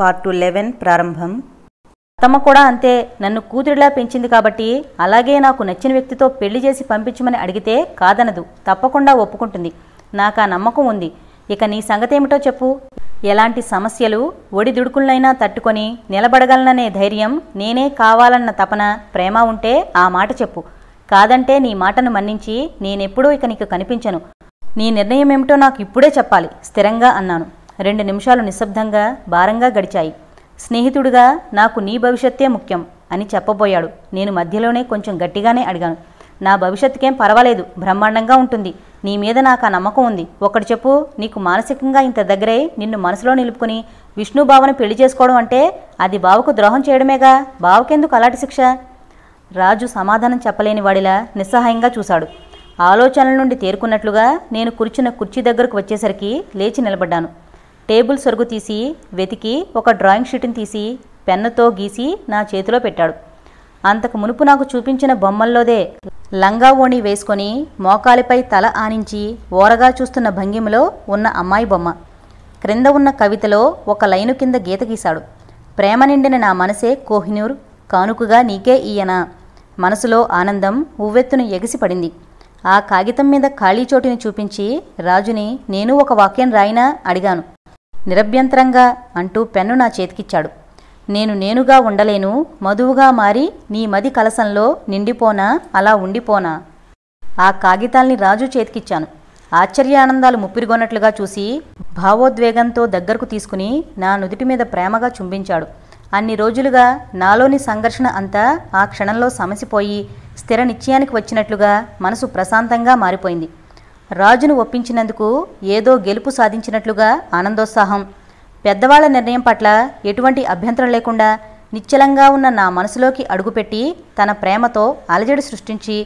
part eleven ప్రారంభం తమ కూడా అంతే నన్ను కూతురిలా పెంచింది కాబట్టి అలాగే నాకు నచ్చిన వ్యక్తితో పెళ్లి చేసి పంపించమని అడిగితే కాదనదు తప్పకుండా ఒప్పుకుంటుంది నాకు ఆ నమ్మకం ఉంది ఇక నీ సంగతేమిటో చెప్పు ఎలాంటి సమస్యలు ఒడిదుడుకులనైనా తట్టుకొని నిలబడగలననే ధైర్యం నేనే కావాలన్న తపన ప్రేమ ఉంటే ఆ మాట చెప్పు కాదంటే నీ మాటను మన్నించి నేనెప్పుడూ ఇక నీకు కనిపించను నీ నిర్ణయం ఏమిటో నాకు ఇప్పుడే చెప్పాలి స్థిరంగా అన్నాను రెండు నిమిషాలు నిశ్శబ్దంగా భారంగా గడిచాయి స్నేహితుడుగా నాకు నీ భవిష్యత్తే ముఖ్యం అని చెప్పబోయాడు నేను మధ్యలోనే కొంచెం గట్టిగానే అడిగాను నా భవిష్యత్తుకేం పర్వాలేదు బ్రహ్మాండంగా ఉంటుంది నీ మీద నాకు ఆ నమ్మకం ఉంది ఒకటి చెప్పు నీకు మానసికంగా ఇంత దగ్గరై నిన్ను మనసులో నిలుపుకుని విష్ణు పెళ్లి చేసుకోవడం అంటే అది బావకు ద్రోహం చేయడమేగా బావకెందుకు అలాంటి శిక్ష రాజు సమాధానం చెప్పలేని వాడిలా నిస్సహాయంగా చూశాడు ఆలోచనల నుండి తేరుకున్నట్లుగా నేను కూర్చున్న కుర్చీ దగ్గరకు వచ్చేసరికి లేచి నిలబడ్డాను టేబుల్ సరుగు తీసి వెతికి ఒక డ్రాయింగ్ షీట్ని తీసి పెన్నుతో గీసి నా చేతిలో పెట్టాడు అంతకు మునుపు నాకు చూపించిన బొమ్మల్లోదే లంగా ఓణి వేసుకొని మోకాలిపై తల ఆనించి ఓరగా చూస్తున్న భంగిమలో ఉన్న అమ్మాయి బొమ్మ క్రింద ఉన్న కవితలో ఒక లైను కింద గీత గీశాడు ప్రేమ నిండిన నా మనసే కోహినూర్ కానుకగా నీకే ఈయన మనసులో ఆనందం ఉవ్వెత్తును ఎగిసిపడింది ఆ కాగితం మీద ఖాళీ చోటిని చూపించి రాజుని నేను ఒక వాక్యం రాయినా అడిగాను నిరభ్యంతరంగా అంటూ పెన్ను నా చేతికిచ్చాడు నేను నేనుగా ఉండలేను మధువుగా మారి నీ మది కలసంలో నిండిపోనా అలా ఉండిపోనా ఆ కాగితాల్ని రాజు చేతికిచ్చాను ఆశ్చర్యానందాలు ముప్పిరిగొన్నట్లుగా చూసి భావోద్వేగంతో దగ్గరకు తీసుకుని నా నుదుటి మీద ప్రేమగా చుంబించాడు అన్ని రోజులుగా నాలోని సంఘర్షణ అంతా ఆ క్షణంలో సమసిపోయి స్థిర నిశ్చయానికి వచ్చినట్లుగా మనసు ప్రశాంతంగా మారిపోయింది రాజును ఒప్పించినందుకు ఏదో గెలుపు సాధించినట్లుగా ఆనందోత్సాహం పెద్దవాళ్ల నిర్ణయం పట్ల ఎటువంటి అభ్యంతరం లేకుండా నిశ్చలంగా ఉన్న నా మనసులోకి అడుగుపెట్టి తన ప్రేమతో అలజడి సృష్టించి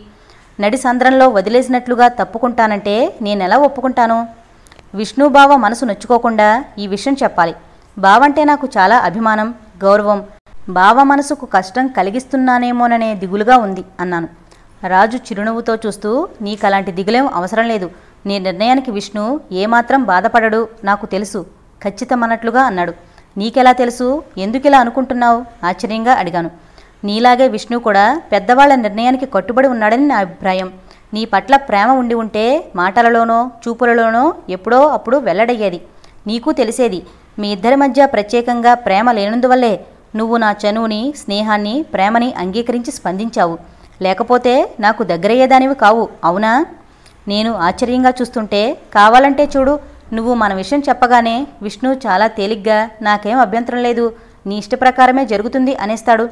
నడి సంద్రంలో వదిలేసినట్లుగా తప్పుకుంటానంటే నేనెలా ఒప్పుకుంటాను విష్ణుబావ మనసు నొచ్చుకోకుండా ఈ విషయం చెప్పాలి బావంటే నాకు చాలా అభిమానం గౌరవం బావ మనసుకు కష్టం కలిగిస్తున్నానేమోననే దిగులుగా ఉంది అన్నాను రాజు చిరునవ్వుతో చూస్తూ నీకలాంటి దిగులేం అవసరం లేదు నీ నిర్ణయానికి విష్ణు ఏమాత్రం బాధపడడు నాకు తెలుసు ఖచ్చితమన్నట్లుగా అన్నాడు నీకెలా తెలుసు ఎందుకెలా అనుకుంటున్నావు ఆశ్చర్యంగా అడిగాను నీలాగే విష్ణు కూడా పెద్దవాళ్ల నిర్ణయానికి కట్టుబడి ఉన్నాడని నా అభిప్రాయం నీ పట్ల ప్రేమ ఉండి ఉంటే మాటలలోనో చూపులలోనో ఎప్పుడో అప్పుడు వెల్లడయ్యేది నీకు తెలిసేది మీ ఇద్దరి మధ్య ప్రత్యేకంగా ప్రేమ లేనందువల్లే నువ్వు నా చనువుని స్నేహాన్ని ప్రేమని అంగీకరించి స్పందించావు లేకపోతే నాకు దగ్గరయ్యేదానివి కావు అవునా నేను ఆశ్చర్యంగా చూస్తుంటే కావాలంటే చూడు నువ్వు మన విషయం చెప్పగానే విష్ణు చాలా తేలిగ్గా నాకేం అభ్యంతరం లేదు నీ ఇష్ట ప్రకారమే జరుగుతుంది అనేస్తాడు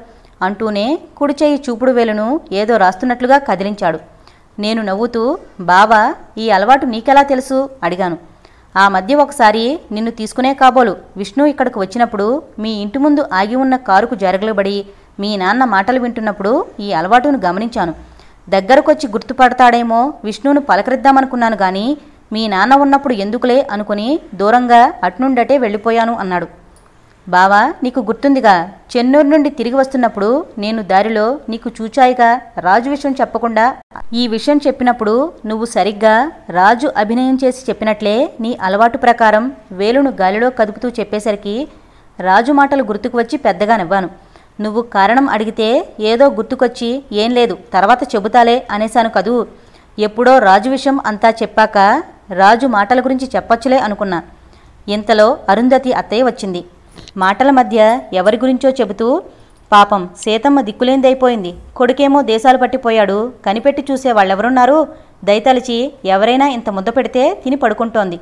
అంటూనే కుడిచేయి చూపుడు వేలును ఏదో రాస్తున్నట్లుగా కదిలించాడు నేను నవ్వుతూ బావా ఈ అలవాటు నీకెలా తెలుసు అడిగాను ఆ మధ్య ఒకసారి నిన్ను తీసుకునే కాబోలు విష్ణు ఇక్కడికి వచ్చినప్పుడు మీ ఇంటి ముందు ఆగి ఉన్న కారుకు జరగలబడి మీ నాన్న మాటలు వింటున్నప్పుడు ఈ అలవాటును గమనించాను దగ్గరకొచ్చి గుర్తుపడతాడేమో విష్ణువును పలకరిద్దామనుకున్నాను కానీ మీ నాన్న ఉన్నప్పుడు ఎందుకులే అనుకుని దూరంగా అట్నుండటే వెళ్ళిపోయాను అన్నాడు బావా నీకు గుర్తుందిగా చెన్నూరు నుండి తిరిగి వస్తున్నప్పుడు నేను దారిలో నీకు చూచాయిగా రాజు విషయం చెప్పకుండా ఈ విషయం చెప్పినప్పుడు నువ్వు సరిగ్గా రాజు అభినయం చేసి చెప్పినట్లే నీ అలవాటు ప్రకారం వేలును గాలిలో కదుపుతూ చెప్పేసరికి రాజు మాటలు గుర్తుకు వచ్చి పెద్దగా నవ్వాను నువ్వు కారణం అడిగితే ఏదో గుర్తుకొచ్చి ఏం లేదు తర్వాత చెబుతాలే అనేశాను కదూ ఎప్పుడో రాజు విషయం అంతా చెప్పాక రాజు మాటల గురించి చెప్పచ్చులే అనుకున్నా ఇంతలో అరుంధతి అత్తయ్య వచ్చింది మాటల మధ్య ఎవరి గురించో చెబుతూ పాపం సీతమ్మ దిక్కులేందైపోయింది కొడుకేమో దేశాలు పట్టిపోయాడు కనిపెట్టి చూసే వాళ్ళెవరున్నారు దయతలిచి ఎవరైనా ఇంత ముద్ద పెడితే తిని పడుకుంటోంది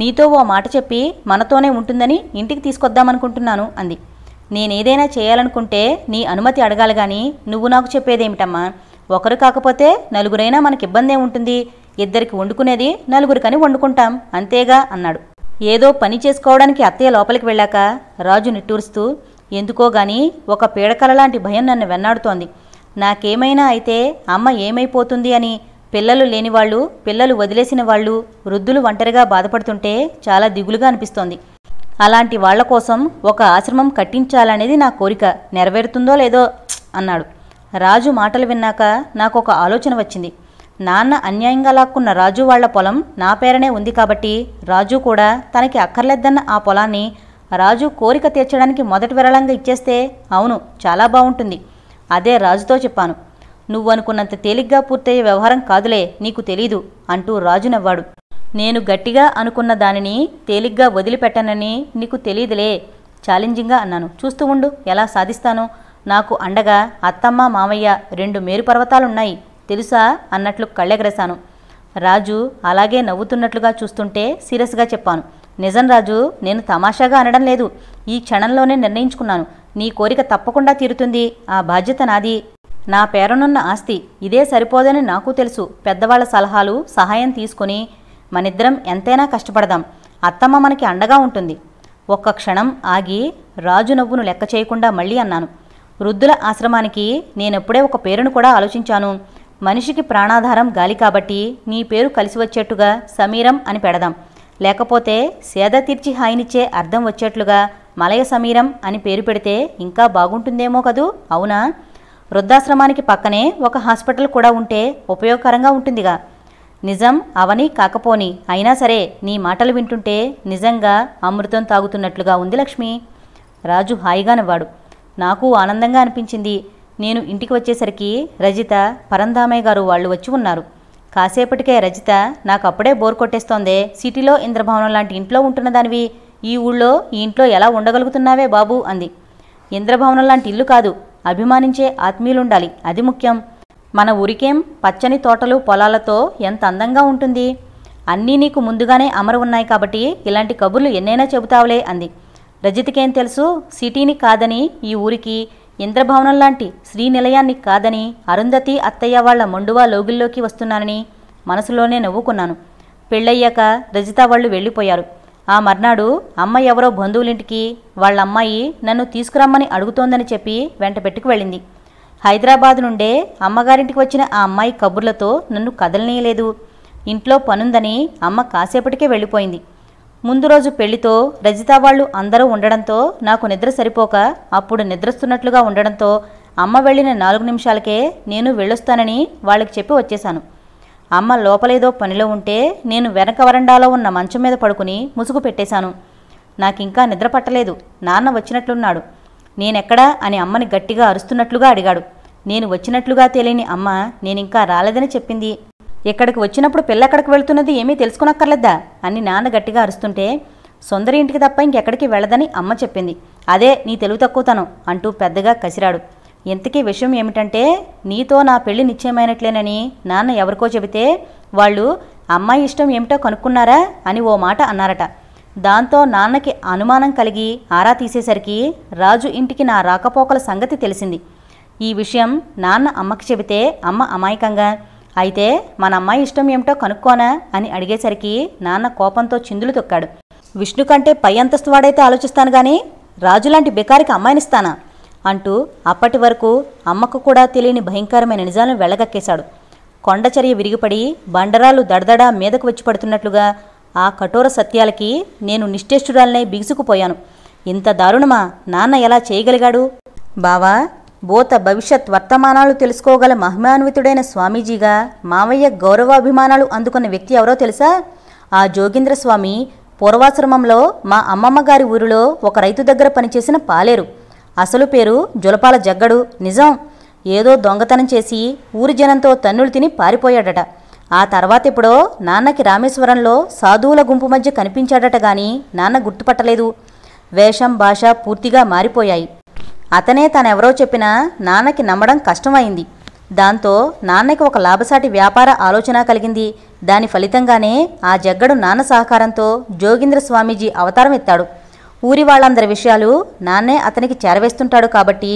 నీతో ఓ మాట చెప్పి మనతోనే ఉంటుందని ఇంటికి తీసుకొద్దామనుకుంటున్నాను అంది నేనేదైనా చేయాలనుకుంటే నీ అనుమతి అడగాలి కానీ నువ్వు నాకు చెప్పేదేమిటమ్మా ఒకరు కాకపోతే నలుగురైనా మనకి ఇబ్బందే ఉంటుంది ఇద్దరికి వండుకునేది నలుగురికని వండుకుంటాం అంతేగా అన్నాడు ఏదో పని చేసుకోవడానికి అత్తయ్య లోపలికి వెళ్ళాక రాజు నిట్టూరుస్తూ ఎందుకో గాని ఒక పీడకలలాంటి భయం నన్ను వెన్నాడుతోంది నాకేమైనా అయితే అమ్మ ఏమైపోతుంది అని పిల్లలు లేనివాళ్ళు పిల్లలు వదిలేసిన వాళ్ళు వృద్ధులు ఒంటరిగా బాధపడుతుంటే చాలా దిగులుగా అనిపిస్తోంది అలాంటి వాళ్ల కోసం ఒక ఆశ్రమం కట్టించాలనేది నా కోరిక నెరవేరుతుందో లేదో అన్నాడు రాజు మాటలు విన్నాక నాకు ఒక ఆలోచన వచ్చింది నాన్న అన్యాయంగా లాక్కున్న రాజు వాళ్ల పొలం నా పేరనే ఉంది కాబట్టి రాజు కూడా తనకి అక్కర్లేద్దన్న ఆ పొలాన్ని రాజు కోరిక తీర్చడానికి మొదటి విరళంగా ఇచ్చేస్తే అవును చాలా బాగుంటుంది అదే రాజుతో చెప్పాను నువ్వు అనుకున్నంత తేలిగ్గా పూర్తయ్యే వ్యవహారం కాదులే నీకు తెలీదు అంటూ రాజు నవ్వాడు నేను గట్టిగా అనుకున్న దానిని తేలిగ్గా వదిలిపెట్టనని నీకు తెలియదులే ఛాలెంజింగ్గా అన్నాను చూస్తూ ఉండు ఎలా సాధిస్తాను నాకు అండగా అత్తమ్మ మామయ్య రెండు మేరు పర్వతాలున్నాయి తెలుసా అన్నట్లు కళ్ళెగరేశాను రాజు అలాగే నవ్వుతున్నట్లుగా చూస్తుంటే సీరియస్గా చెప్పాను నిజం రాజు నేను తమాషాగా అనడం లేదు ఈ క్షణంలోనే నిర్ణయించుకున్నాను నీ కోరిక తప్పకుండా తీరుతుంది ఆ బాధ్యత నాది నా పేరనున్న ఆస్తి ఇదే సరిపోదని నాకు తెలుసు పెద్దవాళ్ల సలహాలు సహాయం తీసుకుని మనిద్దరం ఎంతైనా కష్టపడదాం అత్తమ్మ మనకి అండగా ఉంటుంది ఒక్క క్షణం ఆగి రాజు నవ్వును లెక్క చేయకుండా మళ్ళీ అన్నాను వృద్ధుల ఆశ్రమానికి నేనెప్పుడే ఒక పేరును కూడా ఆలోచించాను మనిషికి ప్రాణాధారం గాలి కాబట్టి నీ పేరు కలిసి వచ్చేట్టుగా సమీరం అని పెడదాం లేకపోతే సేద తీర్చి హాయినిచ్చే అర్థం వచ్చేట్లుగా మలయ సమీరం అని పేరు పెడితే ఇంకా బాగుంటుందేమో కదూ అవునా వృద్ధాశ్రమానికి పక్కనే ఒక హాస్పిటల్ కూడా ఉంటే ఉపయోగకరంగా ఉంటుందిగా నిజం అవని కాకపోని అయినా సరే నీ మాటలు వింటుంటే నిజంగా అమృతం తాగుతున్నట్లుగా ఉంది లక్ష్మి రాజు హాయిగా నవ్వాడు నాకు ఆనందంగా అనిపించింది నేను ఇంటికి వచ్చేసరికి రజిత పరంధామయ్య గారు వాళ్ళు వచ్చి ఉన్నారు కాసేపటికే రజిత నాకు అప్పుడే బోర్ కొట్టేస్తోందే సిటీలో ఇంద్రభవనం లాంటి ఇంట్లో ఉంటున్న దానివి ఈ ఊళ్ళో ఈ ఇంట్లో ఎలా ఉండగలుగుతున్నావే బాబు అంది ఇంద్రభవనం లాంటి ఇల్లు కాదు అభిమానించే ఆత్మీయులుండాలి అది ముఖ్యం మన ఉరికేం పచ్చని తోటలు పొలాలతో ఎంత అందంగా ఉంటుంది అన్నీ నీకు ముందుగానే అమరు ఉన్నాయి కాబట్టి ఇలాంటి కబుర్లు ఎన్నైనా చెబుతావులే అంది రజితకేం తెలుసు సిటీని కాదని ఈ ఊరికి ఇంద్రభవనం లాంటి శ్రీ నిలయాన్ని కాదని అరుంధతి అత్తయ్య వాళ్ల మొండువా లోగుల్లోకి వస్తున్నానని మనసులోనే నవ్వుకున్నాను పెళ్ళయ్యాక రజిత వాళ్ళు వెళ్ళిపోయారు ఆ మర్నాడు అమ్మ ఎవరో బంధువులింటికి వాళ్ళమ్మాయి నన్ను తీసుకురమ్మని అడుగుతోందని చెప్పి వెంట పెట్టుకు వెళ్ళింది హైదరాబాద్ నుండే అమ్మగారింటికి వచ్చిన ఆ అమ్మాయి కబుర్లతో నన్ను కదలనీయలేదు ఇంట్లో పనుందని అమ్మ కాసేపటికే వెళ్ళిపోయింది ముందు రోజు పెళ్లితో రజిత వాళ్ళు అందరూ ఉండడంతో నాకు నిద్ర సరిపోక అప్పుడు నిద్రస్తున్నట్లుగా ఉండడంతో అమ్మ వెళ్ళిన నాలుగు నిమిషాలకే నేను వెళ్ళొస్తానని వాళ్ళకి చెప్పి వచ్చేశాను అమ్మ లోపలేదో పనిలో ఉంటే నేను వెనక వరండాలో ఉన్న మంచం మీద పడుకుని ముసుగు పెట్టేశాను నాకింకా నిద్ర పట్టలేదు నాన్న వచ్చినట్లున్నాడు నేనెక్కడా అని అమ్మని గట్టిగా అరుస్తున్నట్లుగా అడిగాడు నేను వచ్చినట్లుగా తెలియని అమ్మ నేనింకా రాలేదని చెప్పింది ఇక్కడికి వచ్చినప్పుడు పిల్లెక్కడికి ఎక్కడికి వెళ్తున్నది ఏమీ తెలుసుకునక్కర్లేదా అని నాన్న గట్టిగా అరుస్తుంటే సుందరి ఇంటికి తప్ప ఇంకెక్కడికి వెళ్ళదని అమ్మ చెప్పింది అదే నీ తెలుగు తక్కువతనం అంటూ పెద్దగా కసిరాడు ఇంతకీ విషయం ఏమిటంటే నీతో నా పెళ్లి నిశ్చయమైనట్లేనని నాన్న ఎవరికో చెబితే వాళ్ళు అమ్మాయి ఇష్టం ఏమిటో కనుక్కున్నారా అని ఓ మాట అన్నారట దాంతో నాన్నకి అనుమానం కలిగి ఆరా తీసేసరికి రాజు ఇంటికి నా రాకపోకల సంగతి తెలిసింది ఈ విషయం నాన్న అమ్మకి చెబితే అమ్మ అమాయకంగా అయితే మన అమ్మాయి ఇష్టం ఏమిటో కనుక్కోనా అని అడిగేసరికి నాన్న కోపంతో చిందులు తొక్కాడు విష్ణు కంటే పై అంతస్తు వాడైతే ఆలోచిస్తాను కానీ రాజులాంటి బికారికి అమ్మాయినిస్తానా అంటూ అప్పటి వరకు అమ్మకు కూడా తెలియని భయంకరమైన నిజాలను వెళ్ళగక్కేశాడు కొండచర్య విరిగిపడి బండరాలు దడదడా మీదకు వచ్చి పడుతున్నట్లుగా ఆ కఠోర సత్యాలకి నేను నిశ్చేష్టురాలనే బిగుసుకుపోయాను ఇంత దారుణమా నాన్న ఎలా చేయగలిగాడు బావా బోత భవిష్యత్ వర్తమానాలు తెలుసుకోగల మహిమాన్వితుడైన స్వామీజీగా మావయ్య గౌరవాభిమానాలు అందుకున్న వ్యక్తి ఎవరో తెలుసా ఆ జోగేంద్ర స్వామి పూర్వాశ్రమంలో మా అమ్మమ్మ గారి ఊరిలో ఒక రైతు దగ్గర పనిచేసిన పాలేరు అసలు పేరు జులపాల జగ్గడు నిజం ఏదో దొంగతనం చేసి ఊరి జనంతో తన్నులు తిని పారిపోయాడట ఆ తర్వాత ఎప్పుడో నాన్నకి రామేశ్వరంలో సాధువుల గుంపు మధ్య కనిపించాడట గాని నాన్న గుర్తుపట్టలేదు వేషం భాష పూర్తిగా మారిపోయాయి అతనే తనెవరో చెప్పినా నాన్నకి నమ్మడం కష్టమైంది దాంతో నాన్నకి ఒక లాభసాటి వ్యాపార ఆలోచన కలిగింది దాని ఫలితంగానే ఆ జగ్గడు నాన్న సహకారంతో జోగింద్ర స్వామీజీ అవతారం ఎత్తాడు ఊరి వాళ్ళందరి విషయాలు నాన్నే అతనికి చేరవేస్తుంటాడు కాబట్టి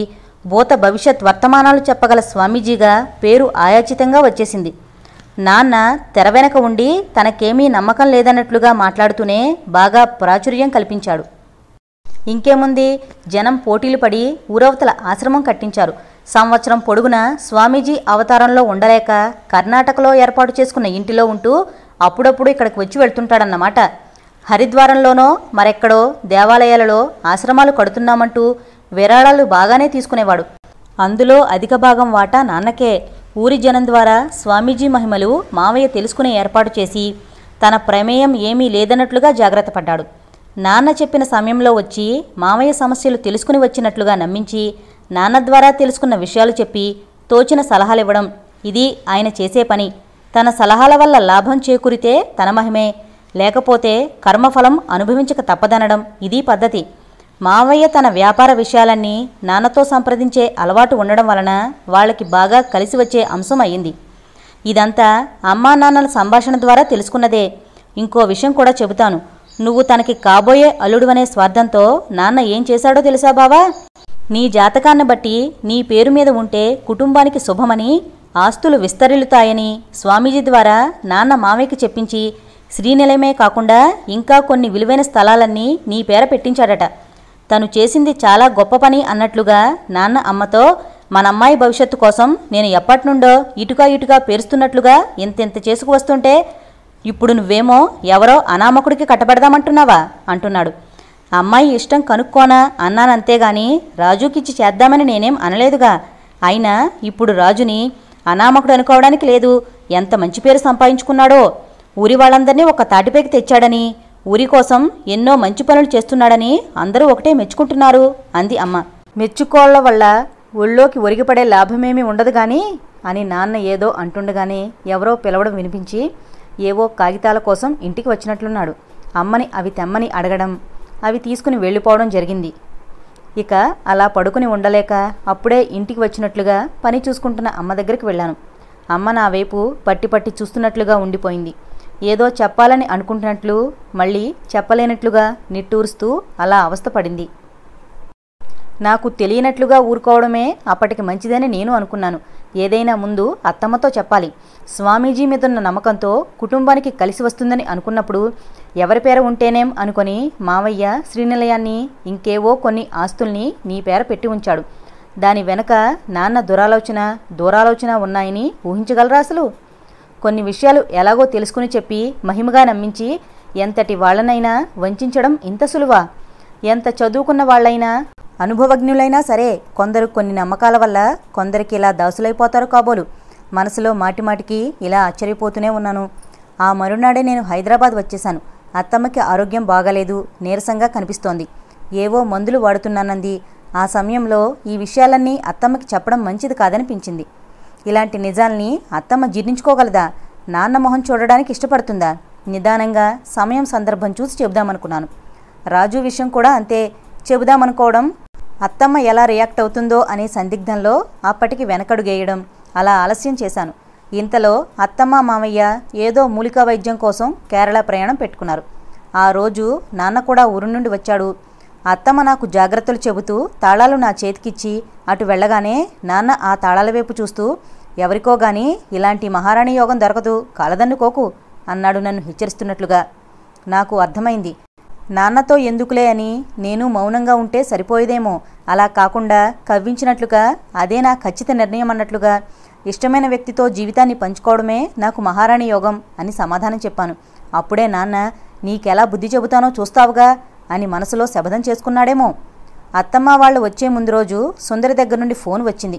భూత భవిష్యత్ వర్తమానాలు చెప్పగల స్వామీజీగా పేరు ఆయాచితంగా వచ్చేసింది నాన్న తెర వెనక ఉండి తనకేమీ నమ్మకం లేదన్నట్లుగా మాట్లాడుతూనే బాగా ప్రాచుర్యం కల్పించాడు ఇంకేముంది జనం పోటీలు పడి ఊరవతల ఆశ్రమం కట్టించారు సంవత్సరం పొడుగున స్వామీజీ అవతారంలో ఉండలేక కర్ణాటకలో ఏర్పాటు చేసుకున్న ఇంటిలో ఉంటూ అప్పుడప్పుడు ఇక్కడికి వచ్చి వెళ్తుంటాడన్నమాట హరిద్వారంలోనో మరెక్కడో దేవాలయాలలో ఆశ్రమాలు కడుతున్నామంటూ విరాళాలు బాగానే తీసుకునేవాడు అందులో అధిక భాగం వాటా నాన్నకే ఊరి జనం ద్వారా స్వామీజీ మహిమలు మావయ్య తెలుసుకునే ఏర్పాటు చేసి తన ప్రమేయం ఏమీ లేదన్నట్లుగా జాగ్రత్త పడ్డాడు నాన్న చెప్పిన సమయంలో వచ్చి మావయ్య సమస్యలు తెలుసుకుని వచ్చినట్లుగా నమ్మించి నాన్న ద్వారా తెలుసుకున్న విషయాలు చెప్పి తోచిన సలహాలు ఇవ్వడం ఇది ఆయన చేసే పని తన సలహాల వల్ల లాభం చేకూరితే తన మహిమే లేకపోతే కర్మఫలం అనుభవించక తప్పదనడం ఇది పద్ధతి మావయ్య తన వ్యాపార విషయాలన్నీ నాన్నతో సంప్రదించే అలవాటు ఉండడం వలన వాళ్ళకి బాగా కలిసి వచ్చే అంశం అయింది ఇదంతా అమ్మా నాన్నల సంభాషణ ద్వారా తెలుసుకున్నదే ఇంకో విషయం కూడా చెబుతాను నువ్వు తనకి కాబోయే అల్లుడు అనే స్వార్థంతో నాన్న ఏం చేశాడో తెలుసా బావా నీ జాతకాన్ని బట్టి నీ పేరు మీద ఉంటే కుటుంబానికి శుభమని ఆస్తులు విస్తరిల్లుతాయని స్వామీజీ ద్వారా నాన్న మావయ్యకి చెప్పించి శ్రీనిలయమే కాకుండా ఇంకా కొన్ని విలువైన స్థలాలన్నీ నీ పేర పెట్టించాడట తను చేసింది చాలా గొప్ప పని అన్నట్లుగా నాన్న అమ్మతో మనమ్మాయి భవిష్యత్తు కోసం నేను ఎప్పటినుండో ఇటుకా ఇటుగా పేరుస్తున్నట్లుగా ఇంతింత చేసుకువస్తుంటే ఇప్పుడు నువ్వేమో ఎవరో అనామకుడికి కట్టబెడదామంటున్నావా అంటున్నాడు అమ్మాయి ఇష్టం కనుక్కోనా అన్నానంతేగాని రాజుకిచ్చి చేద్దామని నేనేం అనలేదుగా అయినా ఇప్పుడు రాజుని అనామకుడు అనుకోవడానికి లేదు ఎంత మంచి పేరు సంపాదించుకున్నాడో ఊరి వాళ్ళందరినీ ఒక తాటిపైకి తెచ్చాడని ఊరి కోసం ఎన్నో మంచి పనులు చేస్తున్నాడని అందరూ ఒకటే మెచ్చుకుంటున్నారు అంది అమ్మ మెచ్చుకోళ్ల వల్ల ఒళ్ళోకి ఒరిగిపడే లాభమేమీ ఉండదు కానీ అని నాన్న ఏదో అంటుండగానే ఎవరో పిలవడం వినిపించి ఏవో కాగితాల కోసం ఇంటికి వచ్చినట్లున్నాడు అమ్మని అవి తెమ్మని అడగడం అవి తీసుకుని వెళ్ళిపోవడం జరిగింది ఇక అలా పడుకుని ఉండలేక అప్పుడే ఇంటికి వచ్చినట్లుగా పని చూసుకుంటున్న అమ్మ దగ్గరికి వెళ్ళాను అమ్మ నా వైపు పట్టి పట్టి చూస్తున్నట్లుగా ఉండిపోయింది ఏదో చెప్పాలని అనుకుంటున్నట్లు మళ్ళీ చెప్పలేనట్లుగా నిట్టూరుస్తూ అలా అవస్థపడింది నాకు తెలియనట్లుగా ఊరుకోవడమే అప్పటికి మంచిదని నేను అనుకున్నాను ఏదైనా ముందు అత్తమ్మతో చెప్పాలి స్వామీజీ మీదున్న నమ్మకంతో కుటుంబానికి కలిసి వస్తుందని అనుకున్నప్పుడు ఎవరి పేర ఉంటేనేం అనుకొని మావయ్య శ్రీనిలయాన్ని ఇంకేవో కొన్ని ఆస్తుల్ని నీ పేర పెట్టి ఉంచాడు దాని వెనక నాన్న దురాలోచన దూరాలోచన ఉన్నాయని ఊహించగలరా అసలు కొన్ని విషయాలు ఎలాగో తెలుసుకుని చెప్పి మహిమగా నమ్మించి ఎంతటి వాళ్ళనైనా వంచడం ఇంత సులువ ఎంత చదువుకున్న వాళ్ళైనా అనుభవజ్ఞులైనా సరే కొందరు కొన్ని నమ్మకాల వల్ల కొందరికి ఇలా దాసులైపోతారు కాబోలు మనసులో మాటిమాటికి ఇలా ఆశ్చర్యపోతూనే ఉన్నాను ఆ మరునాడే నేను హైదరాబాద్ వచ్చేశాను అత్తమ్మకి ఆరోగ్యం బాగలేదు నీరసంగా కనిపిస్తోంది ఏవో మందులు వాడుతున్నానంది ఆ సమయంలో ఈ విషయాలన్నీ అత్తమ్మకి చెప్పడం మంచిది కాదనిపించింది ఇలాంటి నిజాల్ని అత్తమ్మ జీర్ణించుకోగలదా నాన్న మొహం చూడడానికి ఇష్టపడుతుందా నిదానంగా సమయం సందర్భం చూసి చెబుదామనుకున్నాను రాజు విషయం కూడా అంతే చెబుదామనుకోవడం అత్తమ్మ ఎలా రియాక్ట్ అవుతుందో అనే సందిగ్ధంలో అప్పటికి వెనకడుగేయడం అలా ఆలస్యం చేశాను ఇంతలో అత్తమ్మ మామయ్య ఏదో మూలికా వైద్యం కోసం కేరళ ప్రయాణం పెట్టుకున్నారు ఆ రోజు నాన్న కూడా ఊరు నుండి వచ్చాడు అత్తమ్మ నాకు జాగ్రత్తలు చెబుతూ తాళాలు నా చేతికిచ్చి అటు వెళ్ళగానే నాన్న ఆ తాళాల వైపు చూస్తూ ఎవరికో గాని ఇలాంటి మహారాణి యోగం దొరకదు కాలదన్నుకోకు అన్నాడు నన్ను హెచ్చరిస్తున్నట్లుగా నాకు అర్థమైంది నాన్నతో ఎందుకులే అని నేను మౌనంగా ఉంటే సరిపోయేదేమో అలా కాకుండా కవ్వించినట్లుగా అదే నా ఖచ్చిత నిర్ణయం అన్నట్లుగా ఇష్టమైన వ్యక్తితో జీవితాన్ని పంచుకోవడమే నాకు మహారాణి యోగం అని సమాధానం చెప్పాను అప్పుడే నాన్న నీకెలా బుద్ధి చెబుతానో చూస్తావుగా అని మనసులో శబదం చేసుకున్నాడేమో అత్తమ్మ వాళ్ళు వచ్చే ముందు రోజు సుందరి దగ్గర నుండి ఫోన్ వచ్చింది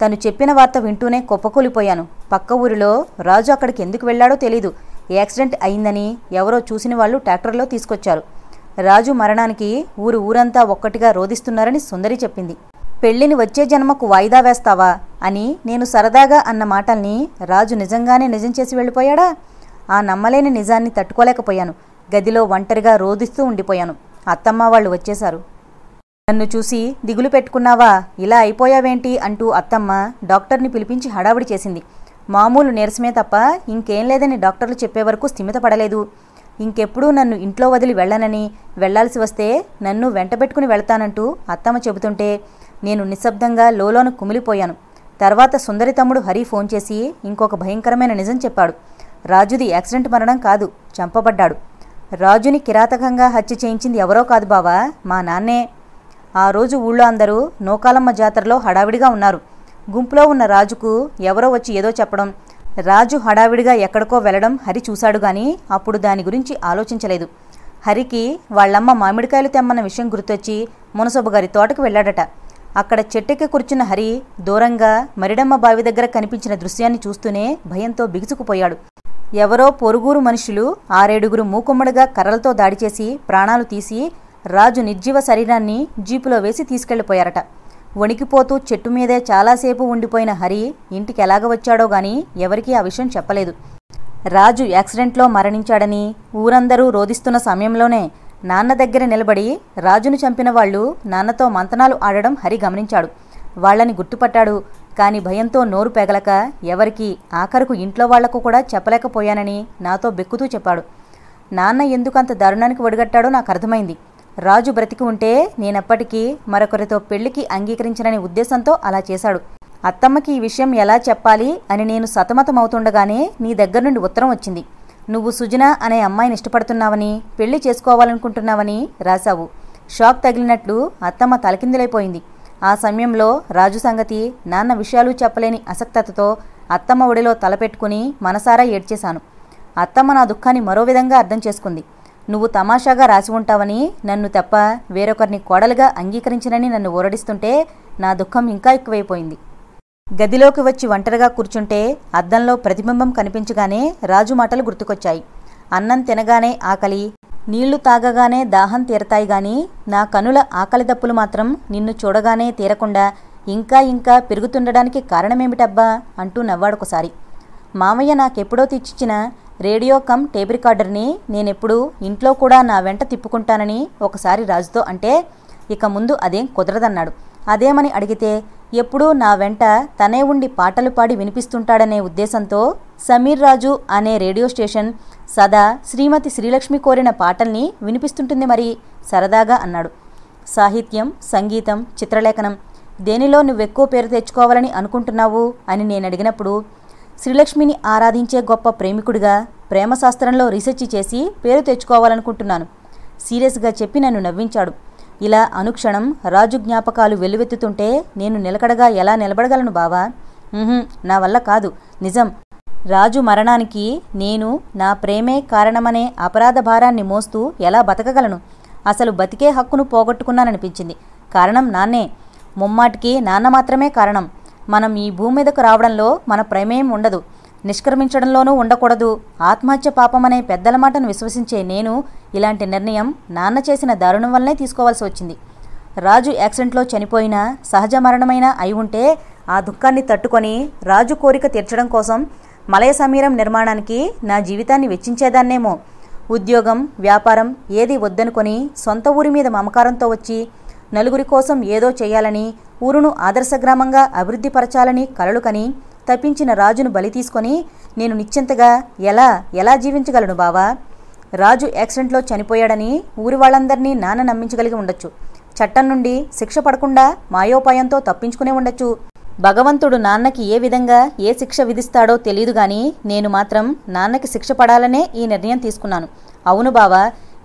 తను చెప్పిన వార్త వింటూనే కుప్పకూలిపోయాను పక్క ఊరిలో రాజు అక్కడికి ఎందుకు వెళ్ళాడో తెలీదు యాక్సిడెంట్ అయిందని ఎవరో చూసిన వాళ్ళు ట్రాక్టర్లో తీసుకొచ్చారు రాజు మరణానికి ఊరు ఊరంతా ఒక్కటిగా రోధిస్తున్నారని సుందరి చెప్పింది పెళ్లిని వచ్చే జన్మకు వాయిదా వేస్తావా అని నేను సరదాగా అన్న మాటల్ని రాజు నిజంగానే నిజం చేసి వెళ్ళిపోయాడా ఆ నమ్మలేని నిజాన్ని తట్టుకోలేకపోయాను గదిలో ఒంటరిగా రోధిస్తూ ఉండిపోయాను అత్తమ్మ వాళ్ళు వచ్చేశారు నన్ను చూసి దిగులు పెట్టుకున్నావా ఇలా అయిపోయావేంటి అంటూ అత్తమ్మ డాక్టర్ని పిలిపించి హడావిడి చేసింది మామూలు నీరసమే తప్ప ఇంకేం లేదని డాక్టర్లు చెప్పే వరకు స్థిమిత పడలేదు ఇంకెప్పుడూ నన్ను ఇంట్లో వదిలి వెళ్ళనని వెళ్లాల్సి వస్తే నన్ను వెంటబెట్టుకుని వెళ్తానంటూ అత్తమ్మ చెబుతుంటే నేను నిశ్శబ్దంగా లోలోను కుమిలిపోయాను తర్వాత సుందరి తమ్ముడు హరి ఫోన్ చేసి ఇంకొక భయంకరమైన నిజం చెప్పాడు రాజుది యాక్సిడెంట్ మరణం కాదు చంపబడ్డాడు రాజుని కిరాతకంగా హత్య చేయించింది ఎవరో కాదు బావా మా నాన్నే ఆ రోజు ఊళ్ళో అందరూ నూకాలమ్మ జాతరలో హడావిడిగా ఉన్నారు గుంపులో ఉన్న రాజుకు ఎవరో వచ్చి ఏదో చెప్పడం రాజు హడావిడిగా ఎక్కడికో వెళ్ళడం హరి చూశాడు గాని అప్పుడు దాని గురించి ఆలోచించలేదు హరికి వాళ్ళమ్మ మామిడికాయలు తెమ్మన్న విషయం గుర్తొచ్చి మునసబు గారి తోటకు వెళ్ళాడట అక్కడ చెట్టెక్కి కూర్చున్న హరి దూరంగా మరిడమ్మ బావి దగ్గర కనిపించిన దృశ్యాన్ని చూస్తూనే భయంతో బిగుసుకుపోయాడు ఎవరో పొరుగురు మనుషులు ఆరేడుగురు మూకుమ్మడిగా కర్రలతో దాడి చేసి ప్రాణాలు తీసి రాజు నిర్జీవ శరీరాన్ని జీపులో వేసి తీసుకెళ్లిపోయారట వణికిపోతూ చెట్టు మీదే చాలాసేపు ఉండిపోయిన హరి ఇంటికి ఎలాగ వచ్చాడో గాని ఎవరికీ ఆ విషయం చెప్పలేదు రాజు యాక్సిడెంట్లో మరణించాడని ఊరందరూ రోధిస్తున్న సమయంలోనే నాన్న దగ్గర నిలబడి రాజును చంపిన వాళ్ళు నాన్నతో మంతనాలు ఆడడం హరి గమనించాడు వాళ్ళని గుర్తుపట్టాడు కానీ భయంతో నోరు పెగలక ఎవరికి ఆఖరుకు ఇంట్లో వాళ్లకు కూడా చెప్పలేకపోయానని నాతో బెక్కుతూ చెప్పాడు నాన్న ఎందుకంత దారుణానికి ఒడిగట్టాడో నాకు అర్థమైంది రాజు బ్రతికి ఉంటే నేనప్పటికీ మరొకరితో పెళ్లికి అంగీకరించననే ఉద్దేశంతో అలా చేశాడు అత్తమ్మకి ఈ విషయం ఎలా చెప్పాలి అని నేను సతమతమవుతుండగానే నీ దగ్గర నుండి ఉత్తరం వచ్చింది నువ్వు సుజన అనే అమ్మాయిని ఇష్టపడుతున్నావని పెళ్లి చేసుకోవాలనుకుంటున్నావని రాశావు షాక్ తగిలినట్లు అత్తమ్మ తలకిందులైపోయింది ఆ సమయంలో రాజు సంగతి నాన్న విషయాలు చెప్పలేని అసక్తతతో అత్తమ్మ ఒడిలో తలపెట్టుకుని మనసారా ఏడ్చేశాను అత్తమ్మ నా దుఃఖాన్ని మరో విధంగా అర్థం చేసుకుంది నువ్వు తమాషాగా రాసి ఉంటావని నన్ను తప్ప వేరొకరిని కోడలుగా అంగీకరించినని నన్ను ఊరడిస్తుంటే నా దుఃఖం ఇంకా ఎక్కువైపోయింది గదిలోకి వచ్చి ఒంటరిగా కూర్చుంటే అద్దంలో ప్రతిబింబం కనిపించగానే రాజు మాటలు గుర్తుకొచ్చాయి అన్నం తినగానే ఆకలి నీళ్లు తాగగానే దాహం తీరతాయి గాని నా కనుల ఆకలి దప్పులు మాత్రం నిన్ను చూడగానే తీరకుండా ఇంకా ఇంకా పెరుగుతుండడానికి కారణమేమిటబ్బా అంటూ నవ్వాడొకసారి మామయ్య నాకెప్పుడో తెచ్చిచ్చిన రేడియో కమ్ టేబు రికార్డర్ని నేనెప్పుడు ఇంట్లో కూడా నా వెంట తిప్పుకుంటానని ఒకసారి రాజుతో అంటే ఇక ముందు అదేం కుదరదన్నాడు అదేమని అడిగితే ఎప్పుడూ నా వెంట తనే ఉండి పాటలు పాడి వినిపిస్తుంటాడనే ఉద్దేశంతో సమీర్ రాజు అనే రేడియో స్టేషన్ సదా శ్రీమతి శ్రీలక్ష్మి కోరిన పాటల్ని వినిపిస్తుంటుంది మరి సరదాగా అన్నాడు సాహిత్యం సంగీతం చిత్రలేఖనం దేనిలో నువ్వెక్కువ పేరు తెచ్చుకోవాలని అనుకుంటున్నావు అని నేను అడిగినప్పుడు శ్రీలక్ష్మిని ఆరాధించే గొప్ప ప్రేమికుడిగా ప్రేమశాస్త్రంలో రీసెర్చ్ చేసి పేరు తెచ్చుకోవాలనుకుంటున్నాను సీరియస్గా చెప్పి నన్ను నవ్వించాడు ఇలా అనుక్షణం రాజు జ్ఞాపకాలు వెల్లువెత్తుతుంటే నేను నిలకడగా ఎలా నిలబడగలను బావా నా వల్ల కాదు నిజం రాజు మరణానికి నేను నా ప్రేమే కారణమనే అపరాధ భారాన్ని మోస్తూ ఎలా బతకగలను అసలు బతికే హక్కును పోగొట్టుకున్నాననిపించింది కారణం నాన్నే ముమ్మాటికి నాన్న మాత్రమే కారణం మనం ఈ భూమి మీదకు రావడంలో మన ప్రమేయం ఉండదు నిష్క్రమించడంలోనూ ఉండకూడదు ఆత్మహత్య పాపమనే పెద్దల మాటను విశ్వసించే నేను ఇలాంటి నిర్ణయం నాన్న చేసిన దారుణం వల్లనే తీసుకోవాల్సి వచ్చింది రాజు యాక్సిడెంట్లో చనిపోయినా సహజ మరణమైనా అయి ఉంటే ఆ దుఃఖాన్ని తట్టుకొని రాజు కోరిక తీర్చడం కోసం మలయ సమీరం నిర్మాణానికి నా జీవితాన్ని వెచ్చించేదాన్నేమో ఉద్యోగం వ్యాపారం ఏది వద్దనుకొని సొంత ఊరి మీద మమకారంతో వచ్చి నలుగురి కోసం ఏదో చేయాలని ఊరును ఆదర్శ గ్రామంగా అభివృద్ధి పరచాలని కలలు కని తప్పించిన రాజును బలి తీసుకొని నేను నిశ్చింతగా ఎలా ఎలా జీవించగలను బావా రాజు యాక్సిడెంట్లో చనిపోయాడని ఊరి వాళ్ళందరినీ నాన్న నమ్మించగలిగి ఉండొచ్చు చట్టం నుండి శిక్ష పడకుండా మాయోపాయంతో తప్పించుకునే ఉండొచ్చు భగవంతుడు నాన్నకి ఏ విధంగా ఏ శిక్ష విధిస్తాడో తెలియదు కానీ నేను మాత్రం నాన్నకి శిక్ష పడాలనే ఈ నిర్ణయం తీసుకున్నాను అవును బావా